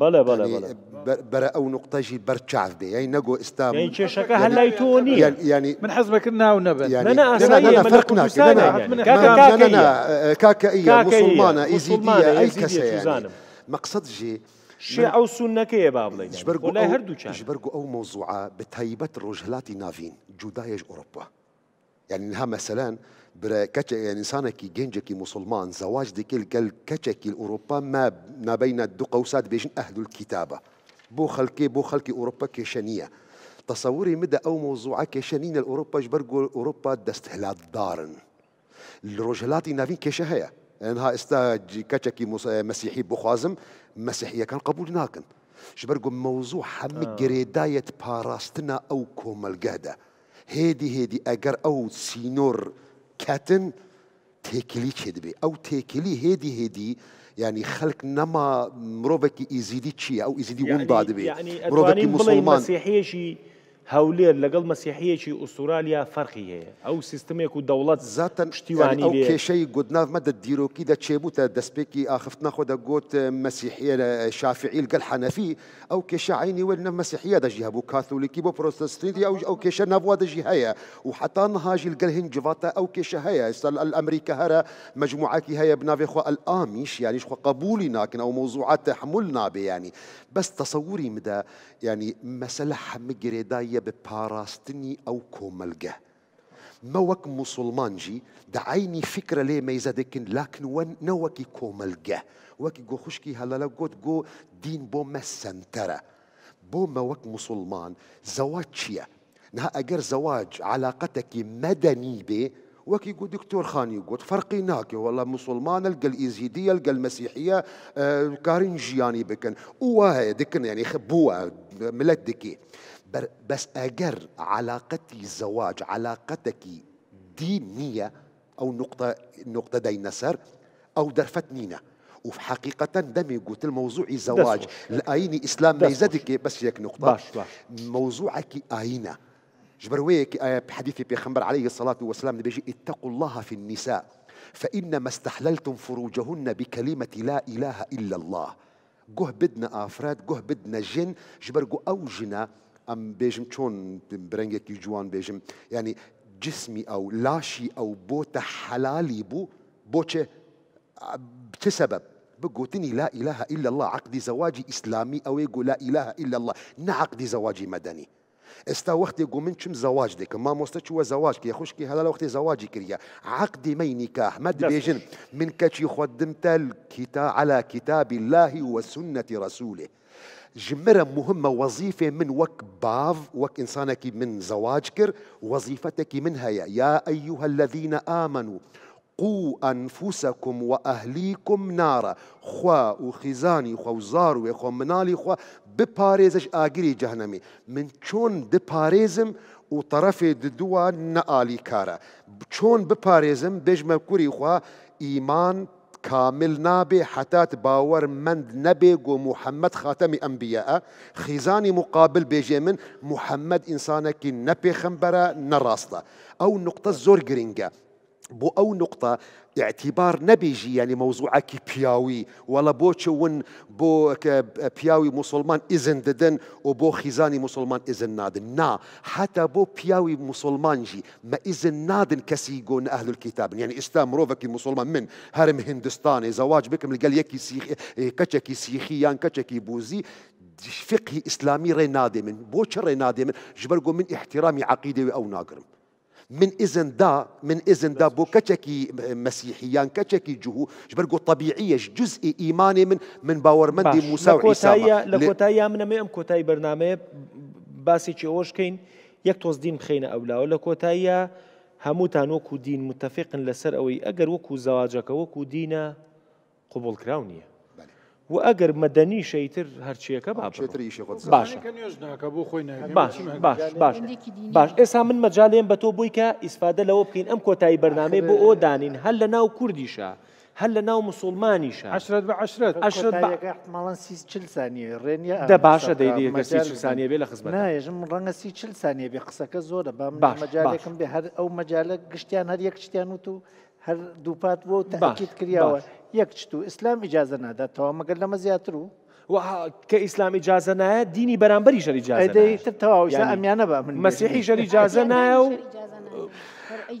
بلا بلا يعني بلا برا او نقطه جي برتشعف بي يعني نجو استام يعني شي شكا هلا يتوني يعني-, يعني من حزب كنا ونبن يعني انا اسيا من فرقنا يعني كاكا كاكا كاكا مسلمانه ايزيديه اي كسا يعني مقصد جي شيعة وسنة كي بابلي جبرقو ولا هردو كان جبرقو او موضوعة بتهيبت الرجلات نافين جودايج اوروبا يعني انها مثلا برا كتش يعني كي جنجكي مسلمان زواج ديك الكل كتشكي الأوروبا ما ما بين الدقوسات بيجن أهل الكتابة بو خلقي بو خلقي أوروبا كيشانية تصوري مدى أو موضوع كيشانين الأوروبا جبرقو أوروبا هلاد دارن الرجلاتي نافين كيشهية انها استا كتشكي مسيحي بوخازم مسيحيه كان قبول ناكن شبرقو موضوع حم آه. جريداية باراستنا او كومال قهدة هيدي هيدي اجر او سينور كاتن تهكلي تشدبي او تيكلي هيدي هيدي يعني خلق نما مروبك يزيدي تشي او يزيدي يعني وندا دبي يعني مروبك مسلمان مسيحيه شي هەولێر لەگەڵ مەسیحەیەکی ئوسترالیا فەرقی هەیە أو سیستمێک و دەوڵەت زاتەن شتیوانی ئەو يعني کێشەی گودنامەدە دیرۆکی دەچێبووتە دەستپێکی ئاخفتنا خۆ دەگوت مەسیحە لە شافعیل گەل حەنەفی ئەو کێشە عینی وەر نە مەسیحە بو هەبوو کاتۆلیکی بۆ پرۆستستریدی آو ئەو کێشە نەبووە دەژی هەیە و آو نهاژی گەل هنجڤاتە ئەو کێشە هەیە ئێستا ئەمریکا هەرە مجموعاکی هەیە بناوێ خۆ ئەلامیش یانیش شو قبولی ناکن أو موضوعات تحمل نابێ ینی يعني. بس تەسەوری مدە ینی يعني مەسەلە حەمە گرێدایە بباراستني أو كوملجا ما وك مسلمانجي دعيني فكرة لي ما يزدكن لكن ون نوكي كوملجا وكي جو خشكي هلا لا جو جو دين بو مسنترة بو ما وك مسلمان زواجية نها أجر زواج علاقتك مدني به وكي يقول دكتور خاني يقول فرقي ناكي والله مسلمان القى الإيزيدية القى المسيحية آه، كارنجياني بكن وواهي دكن يعني خبوة ملدكي بس أجر علاقتي الزواج علاقتك دينية أو نقطة نقطة دي نسر أو درفت نينا وفي حقيقة دمي قلت الموضوع زواج الأيني إسلام ميزتك بس هيك نقطة باش باش. موضوعك أينة جبرويك بحديث آه، بيخمبر عليه الصلاة والسلام بيجي اتقوا الله في النساء فإنما استحللتم فروجهن بكلمة لا إله إلا الله جه بدنا أفراد جه بدنا جن أو أوجنا ام بيجم چون برنگك جوان بيجم يعني جسمي او لاشي او بوت حلالي بو بوچه بسبب بقوتني لا اله الا الله عقد زواجي اسلامي او يقول لا اله الا الله نعقد زواجي مدني استا وقت يقول من شم زواج ديك ما مستش هو زواج كي خوش كي هلا وقت زواجي كريا عقدي مي نكاح ما بيجن من كتش خدمت الكتاب على كتاب الله وسنة رسوله جمرة مهمة وظيفة من وك باف وك إنسانك من زواجكر وظيفتك منها يا يا أيها الذين آمنوا قو أنفسكم وأهليكم نارا خوا وخزاني خوا وزار وخوا منالي خوا بباريزش آجري جهنمي من شون بباريزم وطرف طرفی نالي كارا شون بباريزم بجمع كوري خوا إيمان کامل حتى حتات من نبي و محمد خاتم انبياء خزاني مقابل بيجي من انسانك نبي نەپێخەمبەرە نەڕاستە او نقطه زور جرينجا بو او نقطة اعتبار نبيجي يعني موضوع كي بياوي ولا بو تشون بو بياوي مسلمان اذن ددن وبو خيزاني مسلمان اذن نادن نا بو بياوي مسلمان جي ما اذن نادن کەسی اهل الكتاب يعني اسلام ئستا مرۆڤکی مسلمان من هرم هندستاني زواج بکەم قال يكي کەچێکی إيه، كتشكي سيخي يان كتشكي بوزي فقه اسلامي رينادي من بو چ رينادي من جبرقو من احترامي عقیدەوە او ناقرم من إذن دا من إذن دا بو كتشكي مسيحيان كتشكي جهو جبرقو طبيعية جزء إيماني من من باور مندي موسى وعيسى لكوتايا من أمام كوتاي برنامج باسی چی ئەوش کەین یەک تۆز دین اولا ئەولاوە لە کۆتاییە هەمووتان وەکو دین متتەفقن لەسەر ئەوەی ئەگەر وەکو زەواجەکە وەکو دینە قوبڵکرااو نییە و ئەگەر مەدەنی شەیتر هەرچیەکە باش باش باش باش باش باش. ئێستا من مەجاالێن بە تۆ بووی کە ئیسفادە لەوە بکەین ئەم کۆتایی بەرنامەی بۆ ئۆ دانین هەل لە ناو کوردیشە. هل لناو مسلماني شا عشرة بعشرة عشرة بع مالن سي تشل ثانية رينيا ده باشا ده دي كسي تشل ثانية بلا خزمة نا يجم رنا سي تشل ثانية بقصك زورة بام مجالك بهر أو مجالك قشتيان هر يكشتيان وتو هر دوبات بو تأكيد كرياوة یەک چت يعني و ئیسلام ئیجازە ناداتەوە مەگەر لەمە زیاتر و کە ئیسلام ئیجازە نایە دینی بەرامبەری شەری جاازەتر تەواو ئەمیانە بە من مەسیحی شەری جاازە نایە و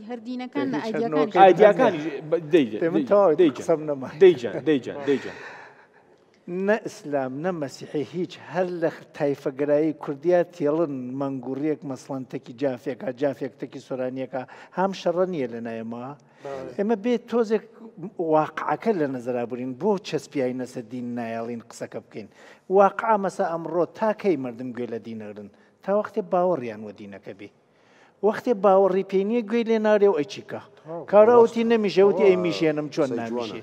هەردینەکان ئایدیەکانی نە ئیسلام نە مەسیحی هیچ هەر لە تایفەگرایی کوردیا تێڵن مەنگوڕیەک مەسڵندتەکی جافێکە جافێکتەکی سۆرانیەکە هەم شەڕە نییە لە نایەمەوە ئێمە بێت تۆزێک واقعەکە لە نەزرابرین بۆ چەسپیای نەسە دین نایڵین قسەکە بکەین واقع مەسە ئەمڕۆ تاکەی مردم گوێ لە دینەرن تا وەختێ باوەڕیان وە دینەکە بێ وەختێ باوەڕی پێنیە گوێی لێ نارێ و ئەچیکە کارەوتی نەمیژەوتی ئەمیژێنم چۆن نامیژێ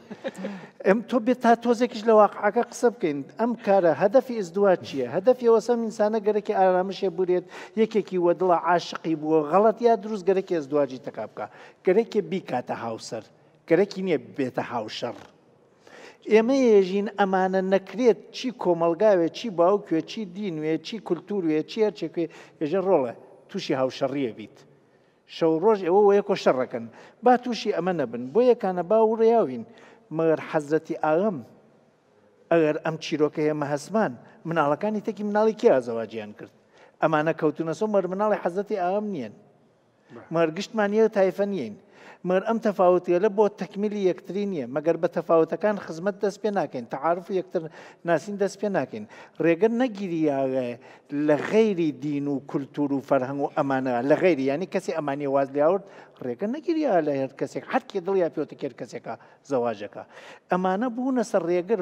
ئەم تۆ بێت تا تۆزێکیش لە واقعەکە قسە بکەین ئەم کارە هەدەفی ئزدوا چییە هەدەفی وەسەم ئینسانە گەرەی ئارامشێ بورێت یەکێکی وەدڵە عاشقی بووە غەڵەت یا دروست گەرەێ ئەزدواجی تەکا بکە گەرەێکی بیکاتە هاوسەر گەرەکی نییە بێتە هاوشەڕ. ئێمە ێژین ئەمانە نەکرێت چی کۆمەلگاوێت چی باوکوێ چی دینوێ چی کولتوروێ چی هەرچێکوێ ێژە ڕۆڵە تووشی هاوشەڕیە بیت. شەو ڕۆژ ئەوە وەیە کۆشەڕەکەن با تووشی ئەمە نەبن بۆ یەکانە باو ڕیاوین مەگەر حەزەتی ئاغم ئەگەر ئەم چیرۆکە هێمە هەسمان مناڵەکانی تێکی مناڵی کێ ئازەواجیان کرد ئەمانە کەوتونە سۆ مەر مناڵی حەزەتی ئاغم نییە. مەرگشتمان یە تایفە نیین مەگەر ئەم تەفاوتە لە بۆ تەکمیلی یەکترین نیە مەگەر بە تەفاوتەکان خزمەت دەست پێ ناکەین تەعاعرف یەکتر ناسین دەست پێ ناکەین ڕێگەر نەگیریاگە لە غەیری دین و کولتور و فەرهنگ و ئەمانەوە لە غیری ینی کەسی ئەمانی واز لیاورد ڕێگە نەگیریا لە هەر کەسێک هەرکێ دڵیا پێوتەکرد کەسێکە زەواژەکە ئەمانە بوونە سەر ڕێگەر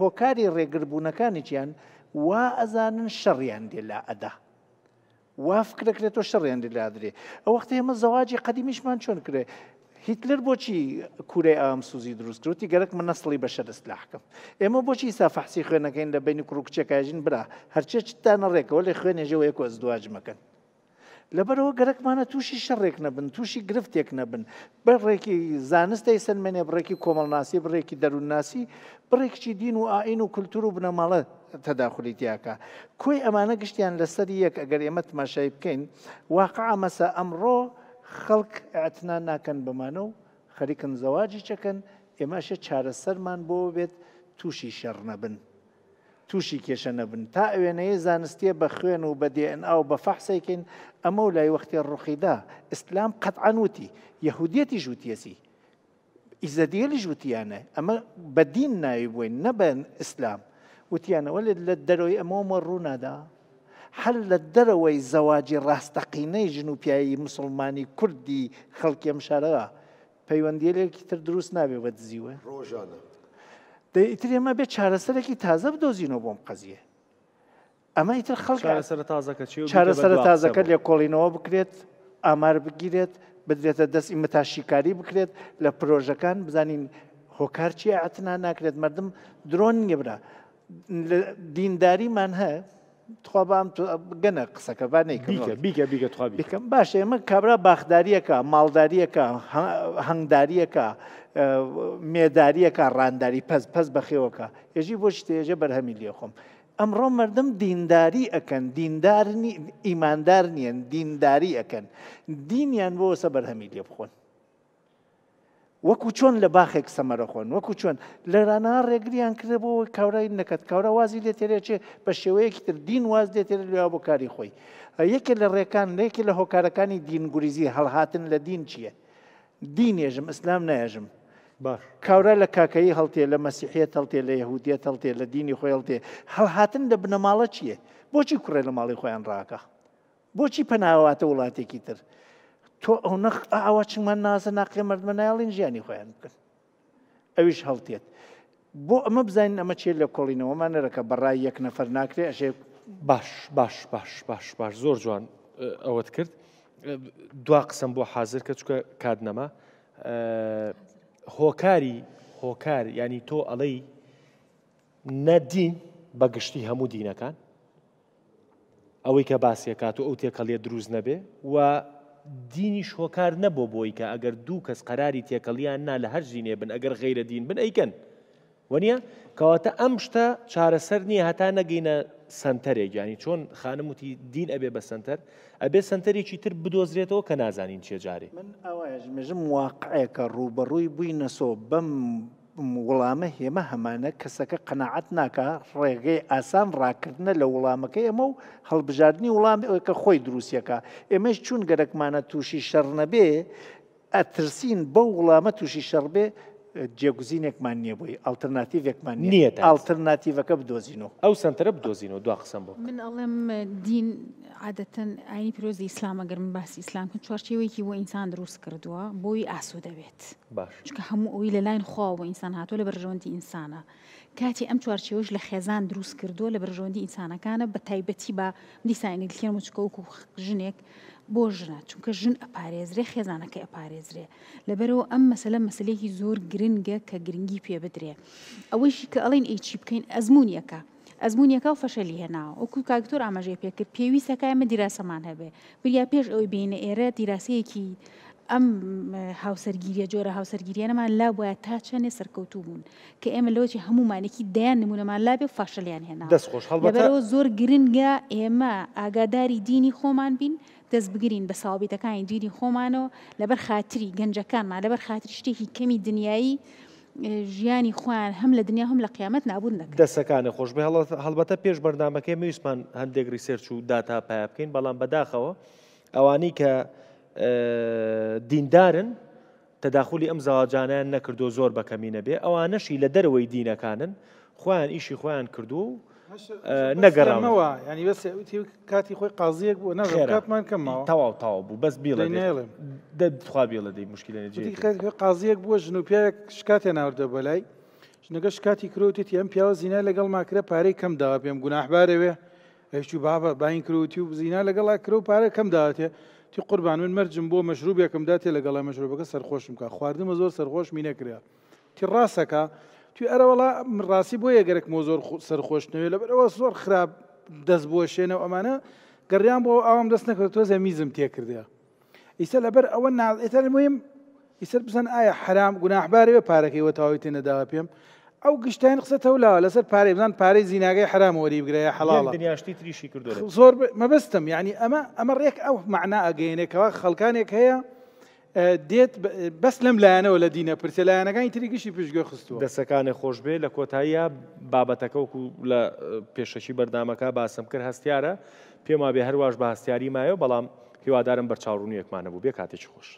هۆکاری ڕێگربوونەکانی چیان وا ئەزانن شەڕیان دێ لا ئەدا. وا فکرەکرێت تۆ شەڕێن لادرێ ئەو وەختی ئێمە زەواجی قەدیمیشمان چۆن کرێ هیتلر بۆچی کوورەی ئام سوزی دروستکرێتی گەرەک من نەسڵی بەشەرست لاحکەم ئێمە بۆچی ئسا فەحسی خوێنەکەین لە بینی کوڕکچێکژین برا هەرچێت تا نەڕێکەوە لێ خوێنێژەوە یەک ئەزدواج مەکەن لەبەرەوە گەرەکمانە تووشی شەڕێک نەبن تووشی گرفتێک نەبن بەڕێکی زانستی سنمێنێ بڕێکی کۆمەڵناسی بڕێکی دەرونناسی بڕێکی دین و ئاین و کولتور و بنەماڵە تەداخلی دیاکە کوی ئەمانە گشتیان لەسەر یەک ئەگەر ئێمە تماشای بکەین واقع ئامەسە ئەمڕۆ خەڵک ئەتنا ناکەن بمانە و خەریکن زەواجی چەکەن ئێماشە چارەسەرمان بۆ بێت تووشی شەڕ نەبن. تووشی کێشە نەبن تا ئەوێنەیە زانستیە بە خوێن و بە دێن ئەو بە فەحسێکین ئەمە و لای وەختی ڕوخیدا ئیسلام قەتعانوتی یەهودەتی ژووتیەسی ئیزەدیێلی ژووتیانە ئەمە بەدین ناوی بووین نەبەن ئیسلام وتیانەوە لە دەرەوەی ئەمەمە ڕوونادا هەل لە دەرەوەی زەواجی ڕاستەقینەی ژنوپیایی مسلمانی کوردی خەڵکیم شارەوە پەیوەندیلێکی تر دروست نابێ بە دزیوە ڕۆژانە دەئیتر ئێمە بێت چارەسەرێکی تازە بدۆزینەوە بۆم قەزیە ئەمە ئیتر خەڵک چارەسەر تازەکە لێ کۆڵینەوە بکرێت ئامار بگیرێت بدرێتە دەستی متاشیکاری بکرێت لە پرۆژەکان بزانین هۆکارچی ئاتنا ناکرێت مردم درۆن گێبرا دینداریمان هەیە تخوا بام گەنە قسەکەبانێکم باش ئێمە کابرا باخداریەکە ماڵداریەکە هەنگداریەکە مێداریەکە ڕانداری پەس پەس بەخێوەکە ێژی بۆ شتێژە بەرهەمی لێخۆم. ئەمڕۆ مردم دینداری ئەەکەن دیندار ئیماندار نیەن دینداری ئەەکەن دینیان بۆ سە بەرهەمی لێ بخۆن. وەکو چۆن لە باخێک سەمەرەخۆن وەکو چۆن لەرانە ڕێگریان کردبەوە کاورای نەکەت کاورە وازی لێ تێرەچێ بە شێوەیەکی تر دین واز دێت تێر لێ بۆ کاری خۆی یەکێک لە ڕێکان لێکی لە هۆکارەکانی دینگوریزی هەڵهاتن لە دین چییە دینێژم ئسلام نایژم کاورە لە کاکایی هەڵتێ لە مەسیحێت هەڵتێ لە یهودیت هەڵتێ لە دینی خۆی هەڵتێ هەڵهاتن لە بنەماڵە چییە بۆچی کوڕێ لە ماڵی خۆیان ڕاکە بۆچی پەناواتە وڵاتێکی تر تۆ ئەو نەخ ئاوا چمان نازە ناقێ مردمە نایڵین ژیانی خۆیان بکەن ئەویش هەڵتێت بۆ ئەمە بزانین ئەمە چێت لە کۆڵینەوەمان نەرەکە بەڕای یەک نەفەر ناکرێ ئەشێ باش باش باش باش باش زۆر جوان ئەوەت کرد دوا قسم بۆ حاضر کە چکە کات نەما هۆکاری هۆکار ینی تۆ ئەڵەی نەدین بەگشتی هەموو دینەکان ئەوەی کە باسیە کات و ئەو تێکەڵێ دروست نەبێ و دینی شۆکار نەبوو بۆی کە ئەگەر دوو کەس قەراری تێکەڵیان نا لە هەر ژینێ بن ئەگەر غیرە دین بن ئەیکەن وەنیە کەواتە ئەم شتە چارەسەر نییە هەتا نەگەینە سنتەرێک ینی چۆن خانم وتی دین ئەبێ بە سنتەر ئەبێ سنتەرێکی تر بدۆزرێتەوە کە نازانین چێجارێ من ئەوژمێژم واقعەکە ڕوبەڕووی بووی نەسۆ بەم وڵامە هێمە هەمانە کەسەکە قەنەعات ناکە ڕێگەی ئاسان ڕاکردنە لە وڵامەکە ئێمە و هەڵبژاردننی وڵامەکە خۆی دروستیەکە ئێمەش چون گەرەکمانە تووشی شەڕ نەبێ ئەترسین بە وڵامە تووشی شەڕبێ جێگوزینێکمان نییە بووی ئەلتەرناتیڤێکمان نییە ئەلتەرناتیڤەکە بدۆزینەوە ئەو سنتەرە بدۆزینەوە دو قسم بۆ من ئەڵێم دین عادەتەن ئاینی پیرۆزی ئیسلامەگەر من باسی ئیسلام کن چوارچێوەیەکی بۆ ئینسان دروست کردووە بۆی ئاسوو دەبێت باشکە هەموو ئەوی لە لاین خواوە ئینسان هاتووە لە بەرژەوەندی ئینسانە کاتی ئەم چوارچێوەش لە خێزان دروست کردووە لە بەرژەوەندی ئینسانەکانە بە تایبەتی بە دیسانی دیکێن مچکە وکو ژنێک بۆ ژنە چونکە ژن ئەپارێزرێ خێزانەکە ئەپارێزرێ لەبەرەوە ئەم مەسلە مەسلێکی زۆر گرنگە کە گرنگی پێ بدرێ ئەوەیشی کە ئەڵین ئیچی بکەین ئەزمونیەکە ئەزمونیەکە و فەشەلی هێناوە ئۆکو کاکتۆر ئاماژێ پێکرد پێویستەکەی مە دیراسەمان هەبێ بریا پێش ئەوی بینە ئێرە دیراسەیەکی ئەم هاوسەرگیریە جۆرە هاوسەرگیریانەمان لا بە تا چەندێ سەرکەوتوو بوون کە ئێمە لەوەی هەمومانێکی دایان نمونەمان لابێ فاشەلیان هێنا دەستخۆش هەڵبەرەوە زۆر گرنگە ئێمە ئاگاداری دینی خۆمان بین دەست بگرین بە ساوابیتەکانی دیری خۆمانەوە لەبەر خاتری گەنجەکانمان لەبەر خاتری شتێکی کەمی دنیایی ژیانی خوان هەم لە دنیا هەم لە قیامەت نابوون دەستەکانە خۆش بە هەڵبەتە پێش بەرنمەکەی میویسمان هەندێک ریسێرچ و داتا پیا بکەین بەڵام بەداخەوە ئەوانی کە دیندارن تەداخلی ئەم زاواجانیان نەکردو زۆر بەکەمینە بێ ئەوانەشی لە دەرەوەی دینەکانن خۆیان ئیشی خۆیان کردو و نەگەڕمەوە ینی بەس کاتی خۆی قازیەک بوو نەکاتمان کەمەوە تەواو تاوا بوو بەس بیڵێڵێ دەخوا بێڵە دەی مشکلە قازیەک بووە ژنوپیاک شکاتێ ناوردە بەلای ژنەگە شکاتی کرۆتیت ئەم پیاوە زینا لەگەڵ ماکرە پارەی کەم داوا پێم گوناحبارەوێ هیچی بابە باین کروتی و زینا لەگەڵا کرە و پارە کەم دااتێ تی قوربان من مەرجم بۆ مەشروبێکم داتێ لەگەڵا مەشروبەکە سەرخۆشم کا خواردمە زۆر سەرخۆش می نەکرێ تی ڕاستەکە توی ئەرەوەڵا ڕاستی بۆ یەگەرێک مۆ زۆر سەرخۆشنەوە لەبەرەوە زۆر خراپ دەست بۆشێنەوە ئەمانە گەڕیان بۆ ئەوم دەست نەکرد تۆ زەمیزم تێکردە ئیسە لەبەر ئەوە ناڵێتەر مهم ئیسەر بزن ئایا حرام گوناحبارەوە پارەکەیەوە تاوی تێنەدا پێم ئەو گشتیان قسە تەولا لەسەر پارەی بزان پارەی زیناگەی حرامەوەری بگرەیە حڵاڵ دنیاشتی تریشی کرد زۆر مەبستم یعنی ئەمە ئەمە ڕێک ئەو معنا ئەگەینێکەوە خەڵکانێک هەیە دێت بەس لەم لایەنەوە لە دینە پرسە لایەنەکانی تریگەشی پشتگوێ خستووە دەسەکانی خۆشبێ لە کۆتاییە بابەتەکە وکو لە پێشەشی بەردامەکە باسم کرد هەستیارە پێما بێ هەرواش بە هەستیاری مایە بەڵام هیوادارم بەرچاوڕوونی یەکمانە بوو بێ کاتێکی خۆش.